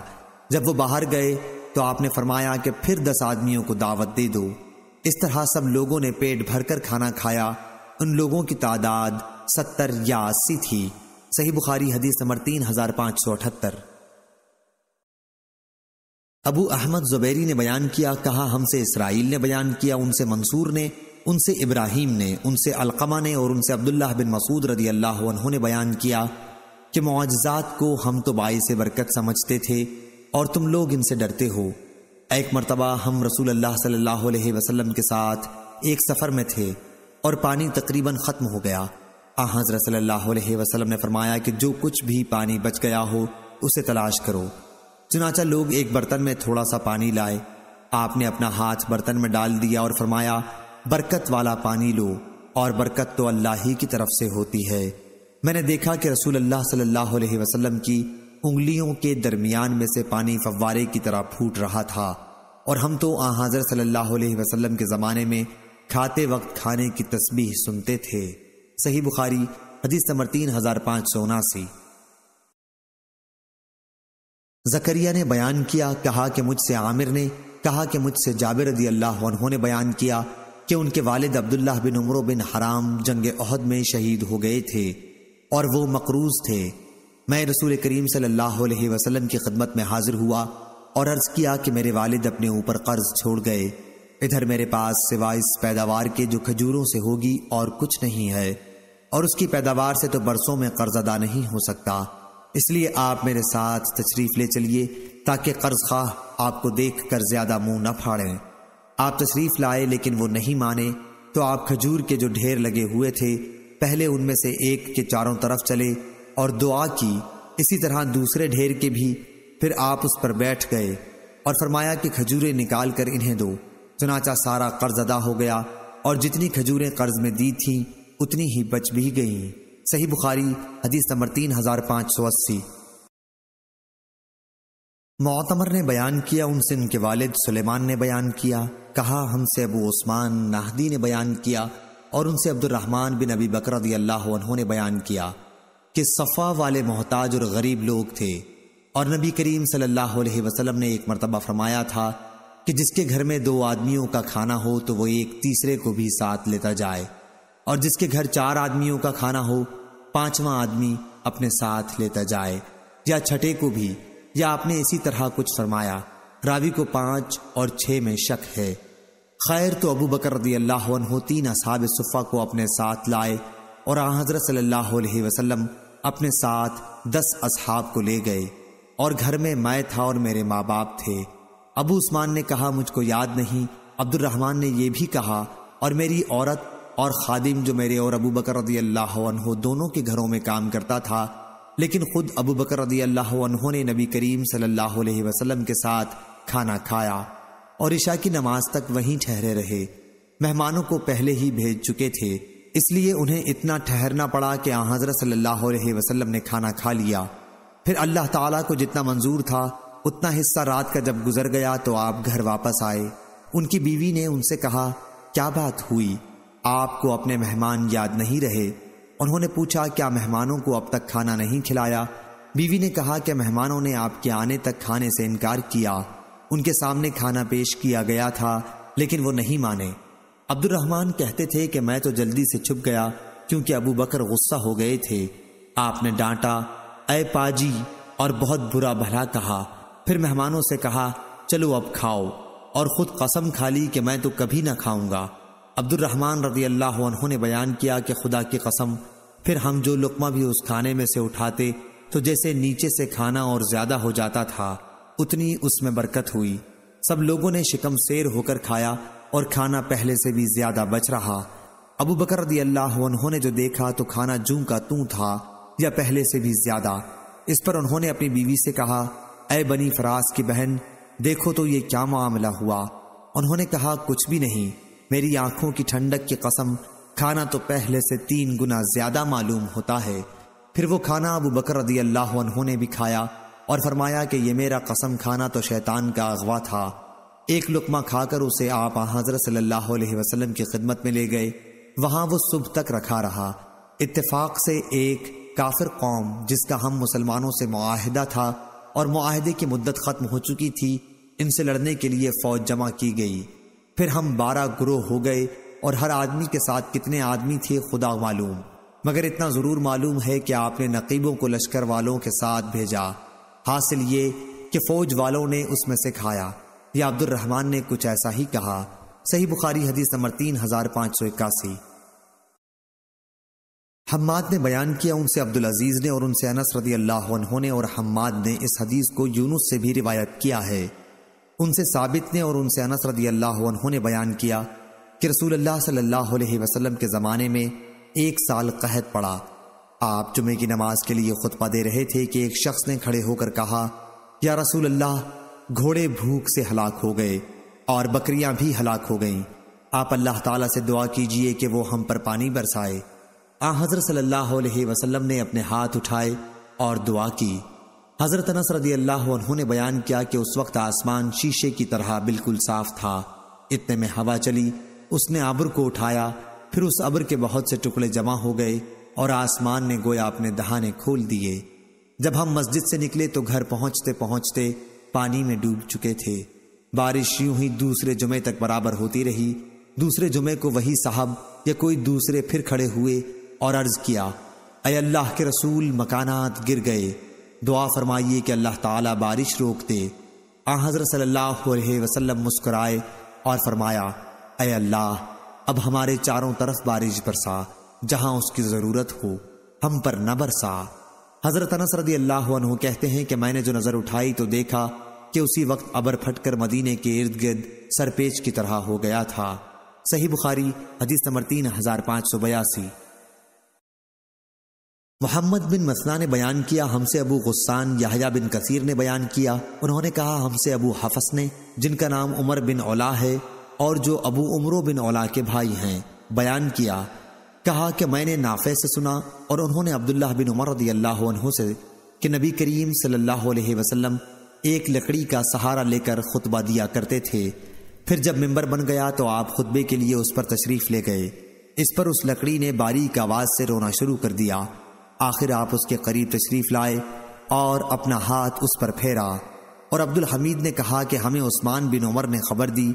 जब वो बाहर गए तो आपने फरमाया कि फिर दस आदमियों को दावत दे दो इस तरह सब लोगों ने पेट भरकर खाना खाया उन लोगों की तादाद सत्तर या अस्सी थी सही बुखारी हदीस नंबर तीन हजार पांच सौ अठहत्तर अबू अहमद जुबैरी ने बयान किया कहा हमसे इसराइल ने बयान किया उनसे मंसूर ने उनसे इब्राहिम ने उनसे अलकमा ने और उनसे अब्दुल्लाह बिन मसूद रदी अल्लाह ने बयान किया कि मुआजात को हम तो बाई से बरकत समझते थे और तुम लोग इनसे डरते हो एक मरतबा हम रसूल अल्लाह सल्लल्लाहु अलैहि वसल्लम के साथ एक सफ़र में थे और पानी तकरीबन ख़त्म हो गया आजर हज़रत सल्लल्लाहु अलैहि वसल्लम ने फरमाया कि जो कुछ भी पानी बच गया हो उसे तलाश करो चुनाचा लोग एक बर्तन में थोड़ा सा पानी लाए आपने अपना हाथ बर्तन में डाल दिया और फरमाया बरकत वाला पानी लो और बरकत तो अल्लाह ही की तरफ से होती है मैंने देखा कि रसूल अल्लाह सल्लल्लाहु अलैहि वसल्लम की उंगलियों के दरमियान में से पानी फव्वारे की तरह फूट रहा था और हम तो आ हाजर सल्लल्लाहु अलैहि वसल्लम के ज़माने में खाते वक्त खाने की तस्बीह सुनते थे सही बुखारी हदीस नंबर तीन हजार पाँच सौ उनासी जकरिया ने बयान किया कहा कि मुझसे आमिर ने कहा कि मुझसे जाबिर रदी अल्लाह उन्होंने बयान किया कि उनके वालिद अब्दुल्ला बिन उमरो बिन हराम जंग अहद में शहीद हो गए थे और वो मकरूज थे मैं रसूल करीम सल्लल्लाहु वसल्लम की खदमत में हाजिर हुआ और अर्ज किया कि मेरे वालिद अपने ऊपर कर्ज छोड़ गए इधर मेरे पास सिवाय इस पैदावार के जो खजूरों से होगी और कुछ नहीं है और उसकी पैदावार से तो बरसों में कर्ज अदा नहीं हो सकता इसलिए आप मेरे साथ तशरीफ ले चलिए ताकि कर्ज खा आपको देख कर ज्यादा मुंह न फाड़ें आप तशरीफ लाए लेकिन वो नहीं माने तो आप खजूर के जो ढेर लगे हुए थे पहले उनमें से एक के चारों तरफ चले और दुआ की इसी तरह दूसरे ढेर के भी फिर आप उस पर बैठ गए और फरमाया कि खजूरें निकाल कर इन्हें दो चुनाचा सारा कर्ज अदा हो गया और जितनी खजूरें कर्ज में दी थी उतनी ही बच भी गई सही बुखारी हदीस नंबर तीन हजार पांच सौ अस्सी मोतमर ने बयान किया उनसे उनके वालिद सुलेमान ने बयान किया कहा हमसे अबू उस्मान नाहदी ने बयान किया और उनसे अब्दुलरहमान बिन अबी बकर अल्लाह ने बयान किया कि सफ़ा वाले मोहताज और गरीब लोग थे और नबी करीम सल्लल्लाहु अलैहि वसल्लम ने एक मरतबा फरमाया था कि जिसके घर में दो आदमियों का खाना हो तो वो एक तीसरे को भी साथ लेता जाए और जिसके घर चार आदमियों का खाना हो पांचवा आदमी अपने साथ लेता जाए या छठे को भी या आपने इसी तरह कुछ फरमाया रावी को पांच और छः में शक है खैर तो अबू बकर रदी अल्लाह तीन असाब सुफ़ा को अपने साथ लाए और आ हज़रत सल्लल्लाहु अलैहि वसल्लम अपने साथ दस असहाब को ले गए और घर में मैं था और मेरे माँ बाप थे अबू उस्मान ने कहा मुझको याद नहीं अब्दुलरहमान ने यह भी कहा और मेरी औरत और खादिम जो मेरे और अबू बकर रदी अल्लाह दोनों के घरों में काम करता था लेकिन खुद अबू बकर रदी अल्लाह ने नबी करीम सल्लल्लाहु अलैहि वसल्लम के साथ खाना खाया और ईशा की नमाज तक वहीं ठहरे रहे मेहमानों को पहले ही भेज चुके थे इसलिए उन्हें इतना ठहरना पड़ा कि हजरत सल्लल्लाहु अलैहि वसल्लम ने खाना खा लिया फिर अल्लाह ताला को जितना मंजूर था उतना हिस्सा रात का जब गुजर गया तो आप घर वापस आए उनकी बीवी ने उनसे कहा क्या बात हुई आपको अपने मेहमान याद नहीं रहे उन्होंने पूछा क्या मेहमानों को अब तक खाना नहीं खिलाया बीवी ने कहा कि मेहमानों ने आपके आने तक खाने से इनकार किया उनके सामने खाना पेश किया गया था लेकिन वो नहीं माने अब्दुलरहमान कहते थे कि मैं तो जल्दी से छुप गया क्योंकि अबू बकर गुस्सा हो गए थे आपने डांटा अय पाजी और बहुत बुरा भला कहा फिर मेहमानों से कहा चलो अब खाओ और खुद कसम खा ली कि मैं तो कभी ना खाऊंगा अब्दुलरहमान रजी अल्लाह ने बयान किया कि खुदा की कसम फिर हम जो लुकमा भी उस खाने में से उठाते तो जैसे नीचे से खाना और ज्यादा हो जाता था उतनी उसमें बरकत हुई सब लोगों ने शिकम शेर होकर खाया और खाना पहले से भी ज्यादा बच रहा अबू बकर रदी अल्लाह उन्होंने जो देखा तो खाना जू का तू था या पहले से भी ज्यादा इस पर उन्होंने अपनी बीवी से कहा अय बनी फराज की बहन देखो तो ये क्या मामला हुआ उन्होंने कहा कुछ भी नहीं मेरी आंखों की ठंडक की कसम खाना तो पहले से तीन गुना ज्यादा मालूम होता है फिर वो खाना अबू बकर रदी अल्लाह ने भी खाया और फरमाया कि ये मेरा कसम खाना तो शैतान का अगवा था एक लुकमा खाकर उसे आप हजरत सल्लल्लाहु की खिदमत में ले गए वहां वो सुबह तक रखा रहा इतफाक से एक काफिर कौम जिसका हम मुसलमानों से मुआहदा था और मुआहदे की मुद्दत खत्म हो चुकी थी इनसे लड़ने के लिए फौज जमा की गई फिर हम बारह ग्रोह हो गए और हर आदमी के साथ कितने आदमी थे खुदा मालूम मगर इतना ज़रूर मालूम है कि आपने नकीबों को लश्कर वालों के साथ भेजा हासिल ये कि फौज वालों ने उसमें से खाया या अब्दुल रहमान ने कुछ ऐसा ही कहा सही बुखारी हदीस नंबर तीन हजार पांच सौ इक्यासी हम्माद ने बयान किया उनसे अब्दुल अजीज ने और उनसे अनस रदी अल्लाह उन्होंने और हम्माद ने इस हदीस को यूनुस से भी रिवायत किया है उनसे साबित ने और उनसे अनस रदी अल्लाह ने बयान किया कि रसूल अल्लाह सल्लल्लाहु अलैहि वसल्लम के ज़माने में एक साल कहत पड़ा आप जुमे की नमाज के लिए खुतबा दे रहे थे कि एक शख्स ने खड़े होकर कहा या रसूल अल्लाह घोड़े भूख से हलाक हो गए और बकरियां भी हलाक हो गईं आप अल्लाह ताला से दुआ कीजिए कि वो हम पर पानी बरसाए आ हजरत सल्लल्लाहु अलैहि वसल्लम ने अपने हाथ उठाए और दुआ की हजरत अनस रदी अल्लाह ने बयान किया कि उस वक्त आसमान शीशे की तरह बिल्कुल साफ था इतने में हवा चली उसने आबर को उठाया फिर उस अबर के बहुत से टुकड़े जमा हो गए और आसमान ने गोया अपने दहाने खोल दिए जब हम मस्जिद से निकले तो घर पहुंचते पहुंचते पानी में डूब चुके थे बारिश यूं ही दूसरे जुमे तक बराबर होती रही दूसरे जुमे को वही साहब या कोई दूसरे फिर खड़े हुए और अर्ज किया अय अल्लाह के रसूल मकानात गिर गए दुआ फरमाइए कि अल्लाह ताला बारिश रोक दे आ हजरत सल्लल्लाहु अलैहि वसल्लम मुस्कुराए और फरमाया अय अल्लाह अब हमारे चारों तरफ बारिश बरसा जहां उसकी ज़रूरत हो हम पर न बरसा हजरत अनस रदी अल्लाह कहते हैं कि मैंने जो नज़र उठाई तो देखा कि उसी वक्त अबर फटकर मदीने के इर्द गिर्द सरपेच की तरह हो गया था सही बुखारी हदीस नंबर तीन हजार पांच सौ बयासी मोहम्मद बिन मसना ने बयान किया हमसे अबू गुस्सान याहया बिन कसीर ने बयान किया उन्होंने कहा हमसे अबू हफस ने जिनका नाम उमर बिन ओला है और जो अबू उमरो बिन ओला के भाई हैं बयान किया कहा कि मैंने नाफे से सुना और उन्होंने अब्दुल्ला बिन उमर रदी अल्लाह से कि नबी करीम सल्लल्लाहु अलैहि वसल्लम एक लकड़ी का सहारा लेकर खुतबा दिया करते थे फिर जब मेंबर बन गया तो आप खुतबे के लिए उस पर तशरीफ ले गए इस पर उस लकड़ी ने बारीक आवाज से रोना शुरू कर दिया आखिर आप उसके करीब तशरीफ लाए और अपना हाथ उस पर फेरा और अब्दुल हमीद ने कहा कि हमें उस्मान बिन उमर ने खबर दी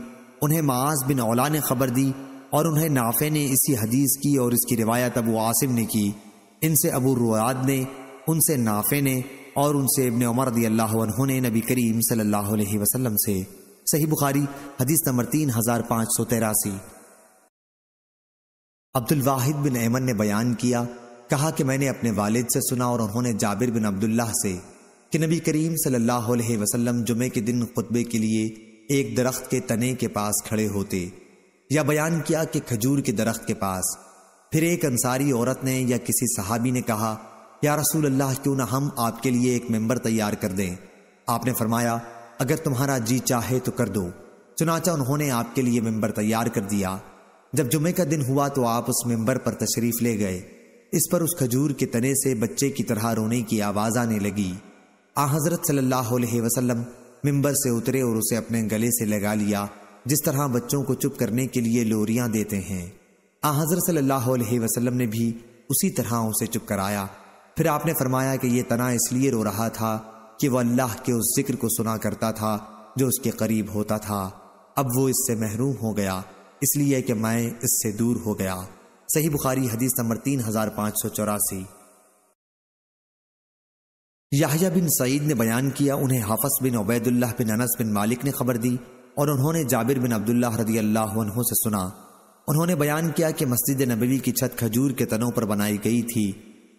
उन्हें माज बिन औला ने खबर दी और उन्हें नाफे ने इसी हदीस की और इसकी रिवायत अबू आसिम ने की इनसे अबू रुआद ने उनसे नाफे ने और उनसे इबन उमर रदी अल्लाह ने नबी करीम सल्लल्लाहु अलैहि वसल्लम से सही बुखारी हदीस नंबर तीन हजार पांच सौ तेरासी अब्दुल वाहिद बिन अहमन ने बयान किया कहा कि मैंने अपने वालिद से सुना और उन्होंने जाबिर बिन अब्दुल्लाह से कि नबी करीम सल्लल्लाहु अलैहि वसल्लम जुमे के दिन खुतबे के लिए एक दरख्त के तने के पास खड़े होते या बयान किया कि खजूर के दरख्त के पास फिर एक अंसारी औरत ने या किसी सहाबी ने कहा या रसूल अल्लाह क्यों ना हम आपके लिए एक मेंबर तैयार कर दें आपने फरमाया अगर तुम्हारा जी चाहे तो कर दो चुनाचा उन्होंने आपके लिए मेंबर तैयार कर दिया जब जुमे का दिन हुआ तो आप उस मेंबर पर तशरीफ ले गए इस पर उस खजूर के तने से बच्चे की तरह रोने की आवाज आने लगी आ हजरत सल्लल्लाहु अलैहि वसल्लम मिंबर से उतरे और उसे अपने गले से लगा लिया जिस तरह बच्चों को चुप करने के लिए लोरियां देते हैं आ हजरत सल्लल्लाहु अलैहि वसल्लम ने भी उसी तरह उसे चुप कराया फिर आपने फरमाया कि यह तना इसलिए रो रहा था कि वह अल्लाह के उस जिक्र को सुना करता था जो उसके करीब होता था अब वो इससे महरूम हो गया इसलिए कि मैं इससे दूर हो गया सही बुखारी हदीस नंबर तीन हजार पांच सौ चौरासी याहिया बिन सईद ने बयान किया उन्हें हाफस बिन उबैदुल्लाह बिन अनस बिन मालिक ने खबर दी और उन्होंने जाबिर बिन अब्दुल्ला रदी अल्लाह से सुना उन्होंने बयान किया कि मस्जिद नबी की छत खजूर के तनों पर बनाई गई थी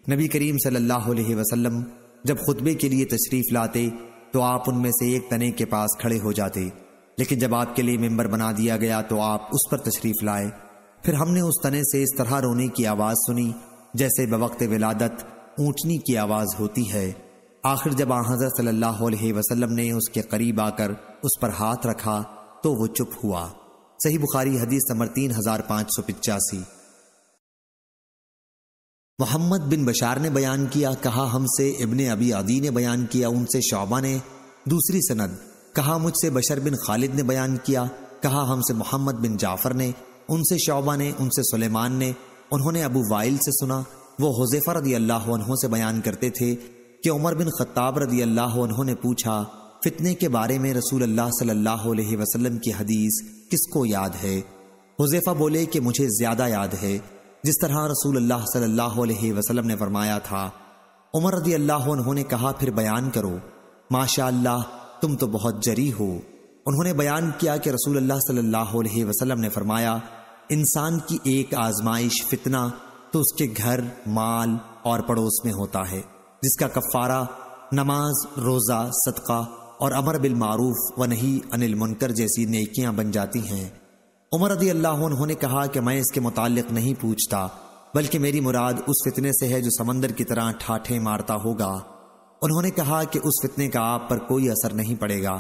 नबी करीम सल्लल्लाहु अलैहि वसल्लम जब खुतबे के लिए तशरीफ लाते तो आप उनमें से एक तने के पास खड़े हो जाते लेकिन जब आपके लिए मेंबर बना दिया गया तो आप उस पर तशरीफ लाए फिर हमने उस तने से इस तरह रोने की आवाज सुनी जैसे बवक्त विलादत ऊँचनी की आवाज होती है आखिर जब हजरत सल्लल्लाहु अलैहि वसल्लम ने उसके करीब आकर उस पर हाथ रखा तो वो चुप हुआ सही बुखारी हदीस नंबर तीन हजार पाँच सौ पिचासी मोहम्मद बिन बशार ने बयान किया कहा हमसे इब्ने अबी अदी ने बयान किया उनसे शौबा ने दूसरी सनद कहा मुझसे बशर बिन खालिद ने बयान किया कहा हमसे मोहम्मद बिन जाफर ने उनसे शौबा ने उनसे सुलेमान ने उन्होंने अबू वाइल से सुना वो हुजैफा रदी अल्लाह से बयान करते थे कि उमर बिन खत्ताब रदी अल्लाह ने पूछा फितने के बारे में रसूल अल्लाह सल्लल्लाहु अलैहि वसल्लम की हदीस किसको याद है हुजैफा बोले कि मुझे ज्यादा याद है जिस तरह रसूल अल्लाह सल्लल्लाहु अलैहि वसल्लम ने फरमाया था उमर रदी अल्लाह उन्होंने कहा फिर बयान करो माशा अल्लाह तुम तो बहुत जरी हो उन्होंने बयान किया कि रसूल अल्लाह सल्लल्लाहु अलैहि वसल्लम ने फरमाया इंसान की एक आजमाइश फितना तो उसके घर माल और पड़ोस में होता है जिसका कफ़ारा नमाज रोज़ा सदका और अमर बिल मारूफ व नहीं अनिल मुनकर जैसी नेकियां बन जाती हैं उमर रदी अल्लाह उन्होंने कहा कि मैं इसके मुतालिक नहीं पूछता बल्कि मेरी मुराद उस फितने से है जो समंदर की तरह ठाठे मारता होगा उन्होंने कहा कि उस फितने का आप पर कोई असर नहीं पड़ेगा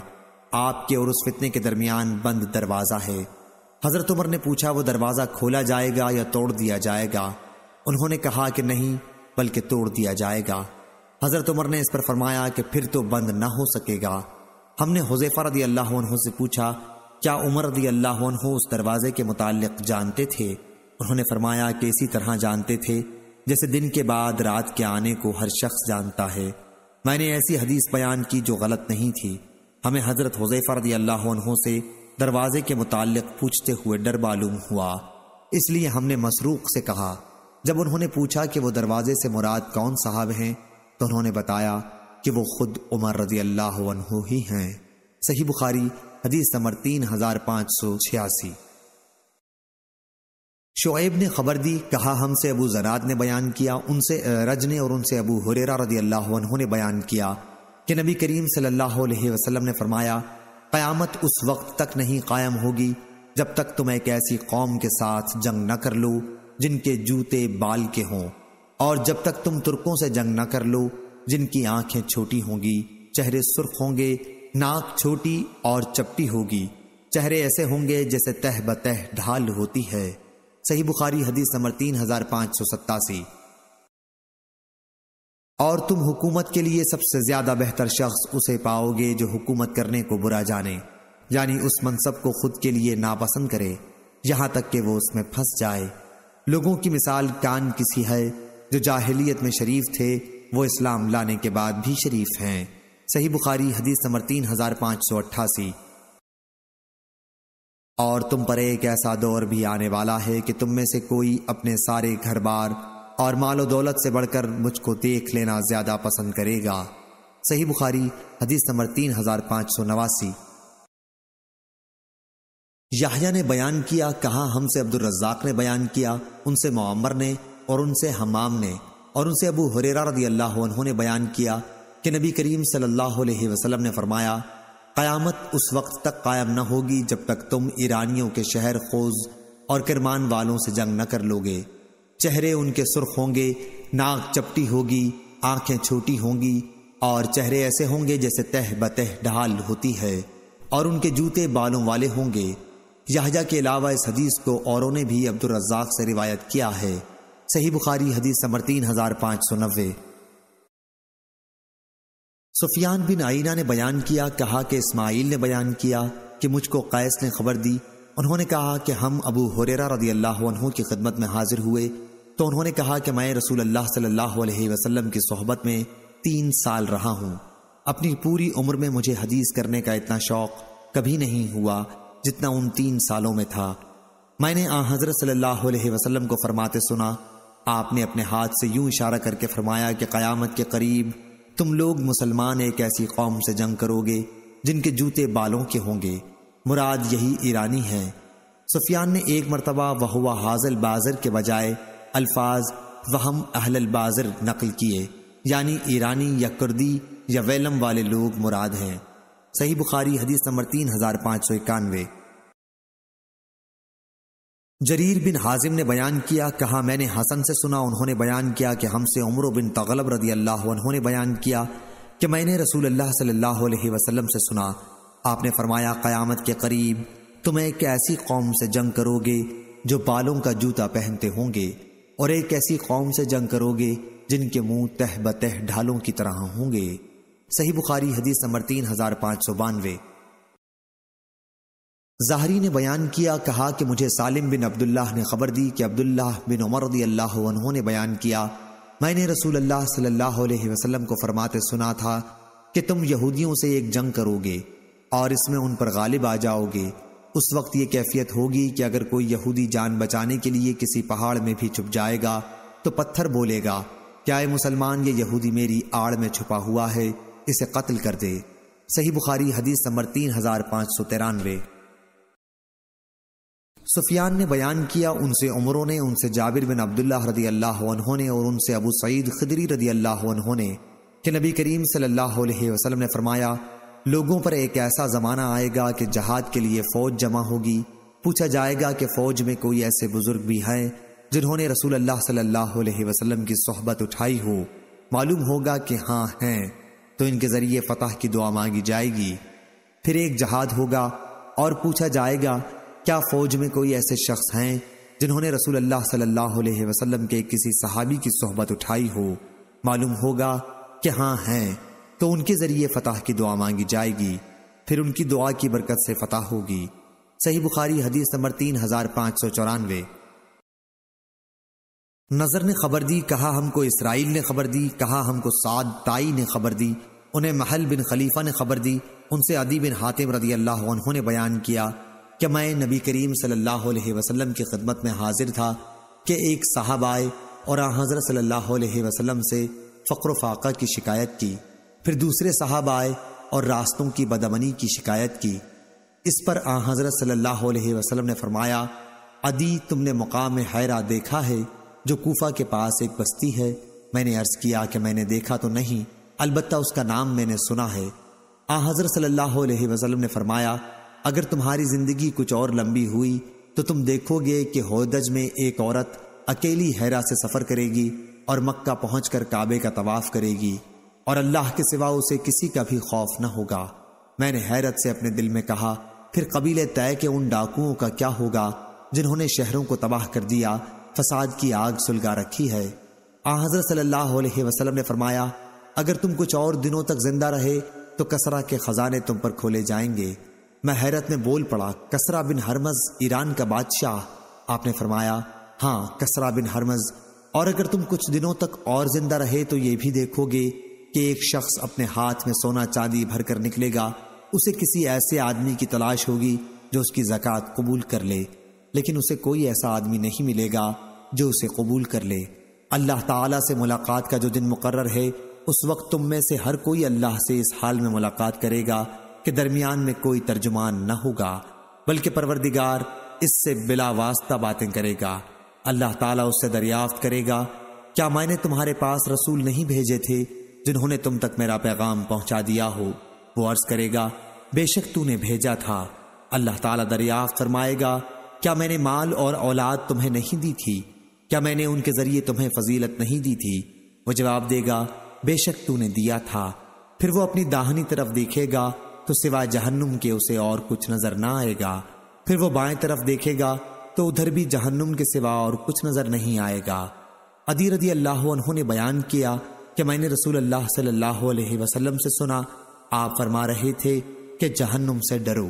आपके और उस फितने के दरमियान बंद दरवाज़ा है हजरत उमर ने पूछा वो दरवाज़ा खोला जाएगा या तोड़ दिया जाएगा उन्होंने कहा कि नहीं बल्कि तोड़ दिया जाएगा हजरत उमर ने इस पर फरमाया कि फिर तो बंद ना हो सकेगा हमने हुजैफा रदी अल्लाह से पूछा क्या उमर रदी अल्लाह उस दरवाजे के मुतालिक जानते थे उन्होंने फरमाया कि इसी तरह जानते थे जैसे दिन के बाद रात के आने को हर शख्स जानता है मैंने ऐसी हदीस बयान की जो गलत नहीं थी हमें हजरत हुजैफा रदी अल्लाह से दरवाजे के मुतालिक पूछते हुए डर मालूम हुआ इसलिए हमने मसरूक से कहा जब उन्होंने पूछा कि वो दरवाजे से मुराद कौन साहब हैं तो उन्होंने बताया कि वो खुद उमर रजी अल्लाह ही हैं सही बुखारी हदीस नंबर तीन हजार पांच सौ छियासी शोएब ने खबर दी कहा हमसे अबू जराद ने बयान किया उनसे रज ने और उनसे अबू हुरेरा रदी अल्लाह ने बयान किया कि नबी करीम सल्लल्लाहु अलैहि वसल्लम ने फरमाया क़यामत उस वक्त तक नहीं कायम होगी जब तक तुम एक ऐसी कौम के साथ जंग न कर लो जिनके जूते बाल के हों और जब तक तुम तुर्कों से जंग न कर लो जिनकी आंखें छोटी होंगी चेहरे सुर्ख होंगे नाक छोटी और चपटी होगी चेहरे ऐसे होंगे जैसे तह बतह ढाल होती है सही बुखारी हदीस नंबर तीन हजार पांच सौ सत्तासी और तुम हुकूमत के लिए सबसे ज्यादा बेहतर शख्स उसे पाओगे जो हुकूमत करने को बुरा जाने यानी उस मनसब को खुद के लिए नापसंद करे यहां तक कि वो उसमें फंस जाए लोगों की मिसाल कान किसी है जो जाहिलियत में शरीफ थे वो इस्लाम लाने के बाद भी शरीफ हैं सही बुखारी हदीस नंबर तीन हजार पांच सौ अट्ठासी और तुम पर एक ऐसा दौर भी आने वाला है कि तुम में से कोई अपने सारे घर बार और मालो दौलत से बढ़कर मुझको देख लेना ज्यादा पसंद करेगा सही बुखारी हदीस नंबर तीन हजार पांच सौ नवासी याहिया ने बयान किया कहा हमसे अब्दुल रज्जाक ने बयान किया उनसे मोम्मर ने और उनसे हमाम ने और उनसे अबू हुरेरा रदी अल्लाह ने बयान किया कि नबी करीम सल्लल्लाहु अलैहि वसल्लम ने फरमाया क़यामत उस वक्त तक कायम न होगी जब तक तुम ईरानियों के शहर खोज और किरमान वालों से जंग न कर लोगे चेहरे उनके सुर्ख होंगे नाक चपटी होगी आंखें छोटी होंगी और चेहरे ऐसे होंगे जैसे तह बतह ढाल होती है और उनके जूते बालों वाले होंगे यहाजा के अलावा इस हदीस को औरों ने भी अब्दुलरजाक से रिवायत किया है सही बुखारी हदीस समर तीन हजार पाँच सौ नब्बे सुफियान बिन आईना ने बयान किया कहा कि इस्माइल ने बयान किया कि मुझको कैस ने खबर दी उन्होंने कहा कि हम अबू हुरेरा रदी अल्लाह की खिदमत में हाजिर हुए तो उन्होंने कहा कि मैं रसूल अल्लाह सल्लल्लाहु अलैहि वसल्लम की सोहबत में तीन साल रहा हूँ अपनी पूरी उम्र में मुझे हदीस करने का इतना शौक कभी नहीं हुआ जितना उन तीन सालों में था मैंने आ हजरत सल्लल्लाहु अलैहि वसल्लम को फरमाते सुना आपने अपने हाथ से यूं इशारा करके फरमाया कि क़यामत के करीब तुम लोग मुसलमान एक ऐसी कौम से जंग करोगे जिनके जूते बालों के होंगे मुराद यही ईरानी है सुफियान ने एक मरतबा वहुआ हाजल बाजर के बजाय अल्फाज वहम अहल बाजर नकल किए यानी ईरानी या कुर्दी या वेलम वाले लोग मुराद हैं सही बुखारी हदीस नंबर तीन हजार पाँच सौ इक्यानवे जरीर बिन हाजिम ने बयान किया कहा मैंने हसन से सुना उन्होंने बयान किया कि हमसे उम्र बिन तगलब रदी अल्लाह उन्होंने बयान किया कि मैंने रसूल अल्लाह सल्लल्लाहु अलैहि वसल्लम से सुना आपने फरमाया क़यामत के करीब तुम एक ऐसी कौम से जंग करोगे जो बालों का जूता पहनते होंगे और एक ऐसी कौम से जंग करोगे जिनके मुंह तह बतह ढालों की तरह होंगे सही बुखारी हदीस नंबर तीन हजार पाँच सौ बानवे जहरी ने बयान किया कहा कि मुझे सालिम बिन अब्दुल्लाह ने खबर दी कि अब्दुल्लाह बिन उमर रदी अल्लाह ने बयान किया मैंने रसूल अल्लाह सल्लल्लाहु अलैहि वसल्लम को फरमाते सुना था कि तुम यहूदियों से एक जंग करोगे और इसमें उन पर गालिब आ जाओगे उस वक्त ये कैफियत होगी कि अगर कोई यहूदी जान बचाने के लिए किसी पहाड़ में भी छुप जाएगा तो पत्थर बोलेगा क्या मुसलमान ये यहूदी मेरी आड़ में छुपा हुआ है इसे कत्ल कर दे सही बुखारी हदीस नंबर तीन हजार पाँच सौ तिरानवे सुफियान ने बयान किया उनसे उमरों ने उनसे जाबिर बिन अब्दुल्ला रदी अल्लाह ने और उनसे अबू सईद खदरी रदी अल्लाह ने कि नबी करीम सल्लाम ने फरमाया लोगों पर एक ऐसा ज़माना आएगा कि जहाद के लिए फ़ौज जमा होगी पूछा जाएगा कि फ़ौज में कोई ऐसे बुज़ुर्ग भी हैं जिन्होंने रसूल अल्लाह सल्लल्लाहु अलैहि वसल्लम की सोहबत उठाई हो मालूम होगा कि हाँ हैं तो इनके ज़रिए फ़तह की दुआ मांगी जाएगी फिर एक जहाद होगा और पूछा जाएगा क्या फौज में कोई ऐसे शख्स हैं जिन्होंने रसूल अल्लाह सल्लल्लाहु अलैहि वसल्लम के किसी सहाबी की सोहबत उठाई हो मालूम होगा कि हाँ हैं तो उनके जरिए फतह की दुआ मांगी जाएगी फिर उनकी दुआ की बरकत से फतह होगी सही बुखारी हदीस नंबर तीन हजार पांच सौ चौरानवे नजर ने खबर दी कहा हमको इसराइल ने खबर दी कहा हमको साद ताई ने खबर दी उन्हें महल बिन खलीफा ने खबर दी उनसे अदी बिन हातिम रदी अल्लाह ने बयान किया कि मैं नबी करीम सल्लल्लाहु अलैहि वसल्लम की खिदमत में हाजिर था कि एक साहब आए और हज़रत सल्लल्लाहु अलैहि वसल्लम से फ़क्र फाका की शिकायत की फिर दूसरे साहब आए और रास्तों की बदमनी की शिकायत की इस पर आ हज़रत सल्लल्लाहु अलैहि वसल्लम ने फरमाया अदी तुमने मुकाम हैरा देखा है जो कोफा के पास एक बस्ती है मैंने अर्ज़ किया कि मैंने देखा तो नहीं अलबत्ता उसका नाम मैंने सुना है आ हज़रत सल्लल्लाहु अलैहि वसल्लम ने फरमाया अगर तुम्हारी जिंदगी कुछ और लंबी हुई तो तुम देखोगे कि होदज में एक औरत अकेली हैरा से सफर करेगी और मक्का पहुंचकर काबे का तवाफ करेगी और अल्लाह के सिवा उसे किसी का भी खौफ न होगा मैंने हैरत से अपने दिल में कहा फिर कबीले तय के उन डाकुओं का क्या होगा जिन्होंने शहरों को तबाह कर दिया फसाद की आग सुलगा रखी है आजरत सल्लाम ने फरमाया अगर तुम कुछ और दिनों तक जिंदा रहे तो कसरा के खजाने तुम पर खोले जाएंगे मैं हैरत में बोल पड़ा कसरा बिन हरमज ईरान का बादशाह आपने फरमाया हाँ कसरा बिन हरमज और अगर तुम कुछ दिनों तक और जिंदा रहे तो ये भी देखोगे कि एक शख्स अपने हाथ में सोना चांदी भरकर निकलेगा उसे किसी ऐसे आदमी की तलाश होगी जो उसकी जक़ात कबूल कर ले लेकिन उसे कोई ऐसा आदमी नहीं मिलेगा जो उसे कबूल कर ले अल्लाह ताला से मुलाकात का जो दिन मुकर्र है उस वक्त तुम में से हर कोई अल्लाह से इस हाल में मुलाकात करेगा के दरमियान में कोई तर्जुमान न होगा बल्कि परवरदिगार इससे बिला वास्ता बातें करेगा अल्लाह ताला उससे दरियाफ्त करेगा क्या मैंने तुम्हारे पास रसूल नहीं भेजे थे जिन्होंने तुम तक मेरा पैगाम पहुंचा दिया हो वो अर्ज करेगा बेशक तूने भेजा था अल्लाह ताला दरियाफ्त फरमाएगा क्या मैंने माल और औलाद तुम्हें नहीं दी थी क्या मैंने उनके जरिए तुम्हें फजीलत नहीं दी थी वो जवाब देगा बेशक तूने दिया था फिर वो अपनी दाहनी तरफ देखेगा तो सिवाय जहन्नुम के उसे और कुछ नजर ना आएगा फिर वो बाएं तरफ देखेगा तो उधर भी जहन्नुम के सिवा और कुछ नजर नहीं आएगा अदी रदी अल्लाह ने बयान किया कि मैंने रसूल अल्लाह सल्लल्लाहु अलैहि वसल्लम से सुना आप फरमा रहे थे कि जहन्नुम से डरो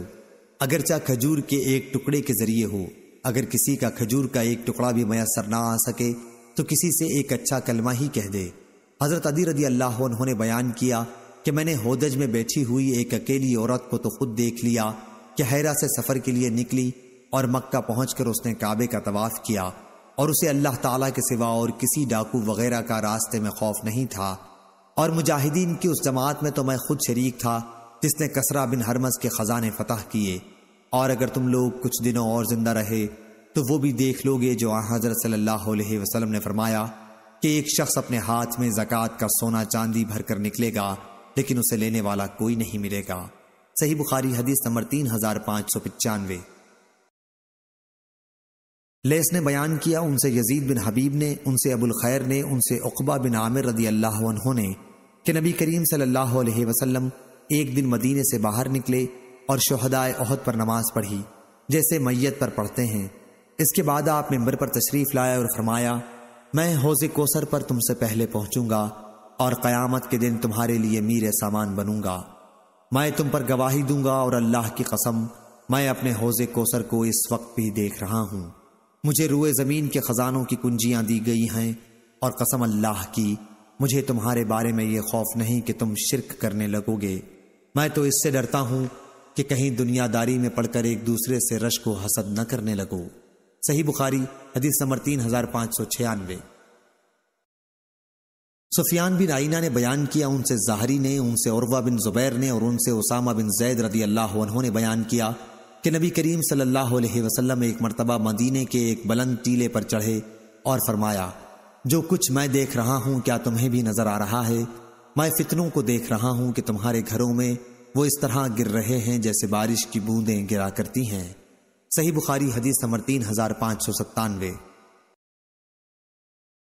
अगरचा खजूर के एक टुकड़े के जरिए हो अगर किसी का खजूर का एक टुकड़ा भी मैसर ना आ सके तो किसी से एक अच्छा कलमा ही कह दे हजरत अदी रदी अल्लाह ने बयान किया कि मैंने होदज में बैठी हुई एक अकेली औरत को तो खुद देख लिया कि हैरा से सफर के लिए निकली और मक्का पहुंचकर उसने काबे का तवाफ किया और उसे अल्लाह ताला के सिवा और किसी डाकू वगैरह का रास्ते में खौफ नहीं था और मुजाहिदीन की उस जमात में तो मैं खुद शरीक था जिसने कसरा बिन हरमस के खजाने फतह किए और अगर तुम लोग कुछ दिनों और जिंदा रहे तो वो भी देख लोगे जो हजरत सल्लल्लाहु अलैहि वसल्लम ने फरमाया कि एक शख्स अपने हाथ में जक़ात का सोना चांदी भरकर निकलेगा लेकिन उसे लेने वाला कोई नहीं मिलेगा सही बुखारी हदीस नंबर तीन हजार पांच सौ पिचानवे लेस ने बयान किया उनसे यजीद बिन हबीब ने उनसे अबुल खैर ने उनसे उकबा बिन आमिर रदी अल्लाह ने कि नबी करीम सल्लल्लाहु अलैहि वसल्लम एक दिन मदीने से बाहर निकले और शहदाय अहद पर नमाज पढ़ी जैसे मैयत पर पढ़ते हैं इसके बाद आप मेम्बर पर तशरीफ लाए और फरमाया मैं हौज कोसर पर तुमसे पहले पहुंचूंगा और क़यामत के दिन तुम्हारे लिए मीर सामान बनूंगा मैं तुम पर गवाही दूंगा और अल्लाह की कसम मैं अपने हौजे कोसर को इस वक्त भी देख रहा हूँ मुझे रुए ज़मीन के ख़जानों की कुंजियाँ दी गई हैं और कसम अल्लाह की मुझे तुम्हारे बारे में ये खौफ नहीं कि तुम शिरक करने लगोगे मैं तो इससे डरता हूँ कि कहीं दुनियादारी में पढ़कर एक दूसरे से रश को हसद न करने लगो सही बुखारी हदीस नंबर तीन हजार पाँच सौ छियानवे सुफियान बिन आईना ने बयान किया उनसे जाहरी ने उनसे उर्वा बिन जुबैर ने और उनसे उसामा बिन जैद रदी अल्लाह उन्होंने बयान किया कि नबी करीम सल्लल्लाहु अलैहि वसल्लम एक मरतबा मदीने के एक बुलंद टीले पर चढ़े और फरमाया जो कुछ मैं देख रहा हूँ क्या तुम्हें भी नजर आ रहा है मैं फितनों को देख रहा हूँ कि तुम्हारे घरों में वो इस तरह गिर रहे हैं जैसे बारिश की बूंदें गिरा करती हैं सही बुखारी हदीस नंबर तीन हजार पाँच सौ सत्तानवे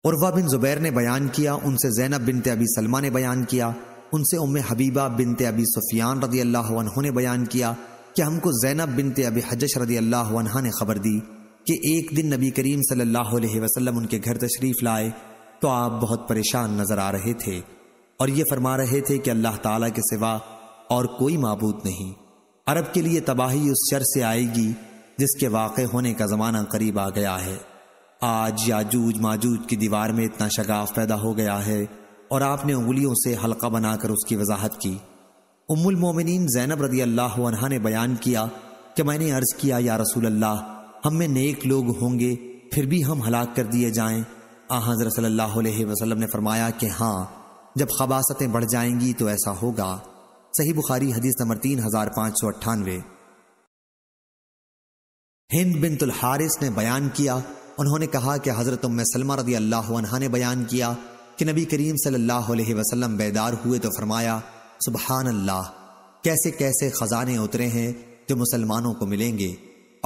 उर्वा बिन जुबैर ने बयान किया उनसे जैनब बिन अबी सलमा ने बयान किया उनसे उम हबीबा बिन अबी सुफियान रदी अल्लाह ने बयान किया कि हमको जैनब बिन अबी हजश रदी अल्लाह ने खबर दी कि एक दिन नबी करीम सल्लल्लाहु अलैहि वसल्लम उनके घर तशरीफ लाए तो आप बहुत परेशान नजर आ रहे थे और ये फरमा रहे थे कि अल्लाह ताला के सिवा और कोई मबूद नहीं अरब के लिए तबाही उस शर से आएगी जिसके वाक़ होने का ज़माना करीब आ गया है आज याजूज माजूज की दीवार में इतना शगाफ पैदा हो गया है और आपने उंगलियों से हल्का बनाकर उसकी वजाहत की उम्मुल मोमिनीन जैनब रदी अल्लाह ने बयान किया कि मैंने अर्ज किया या रसूल अल्लाह हम में नेक लोग होंगे फिर भी हम हलाक कर दिए जाएं आ हजर सल्लल्लाहु वसल्लम ने फरमाया कि हाँ जब खबासतें बढ़ जाएंगी तो ऐसा होगा सही बुखारी हदीस नंबर तीन हजार पांच सौ अट्ठानवे हिंद बिन तुल हारिस ने बयान किया उन्होंने कहा कि हज़रत उम सलमा रदी अल्लाह ने बयान किया कि नबी करीम सल्लल्लाहु अलैहि वसल्लम बेदार हुए तो फरमाया सुबहान अल्लाह कैसे कैसे ख़जाने उतरे हैं जो मुसलमानों को मिलेंगे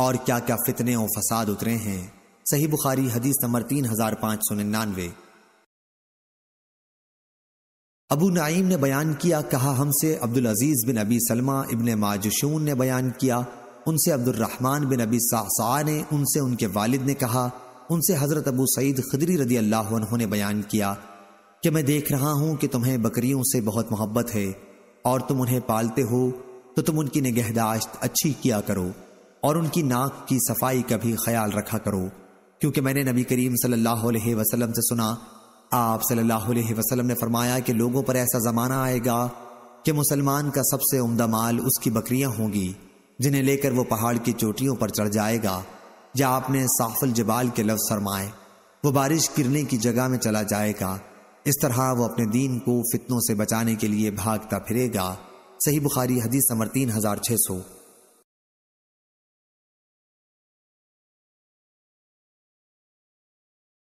और क्या क्या फितने और फसाद उतरे हैं सही बुखारी हदीस नंबर तीन हजार पांच सौ निन्यानवे अबू नईम ने बयान किया कहा हमसे अब्दुल अजीज बिन अबी सलमा इबन माजशून ने बयान किया उनसे अब्दुलरहमान बिन अबी साहसा ने उनसे उनके वालिद ने कहा उनसे हज़रत अबू सईद खदरी रदी अल्लाह ने बयान किया कि मैं देख रहा हूँ कि तुम्हें बकरियों से बहुत मोहब्बत है और तुम उन्हें पालते हो तो तुम उनकी निगहदाश्त अच्छी किया करो और उनकी नाक की सफाई का भी ख्याल रखा करो क्योंकि मैंने नबी करीम सल्लल्लाहु अलैहि वसल्लम से सुना आप सल्लल्लाहु अलैहि वसल्लम ने फरमाया कि लोगों पर ऐसा ज़माना आएगा कि मुसलमान का सबसे उमदा माल उसकी बकरियां होंगी जिन्हें लेकर वो पहाड़ की चोटियों पर चढ़ जाएगा या आपने साफल जबाल के लफ्ज फरमाए वो बारिश गिरने की जगह में चला जाएगा इस तरह वो अपने दीन को फितनों से बचाने के लिए भागता फिरेगा सही बुखारी हदीस नंबर तीन हजार छह सौ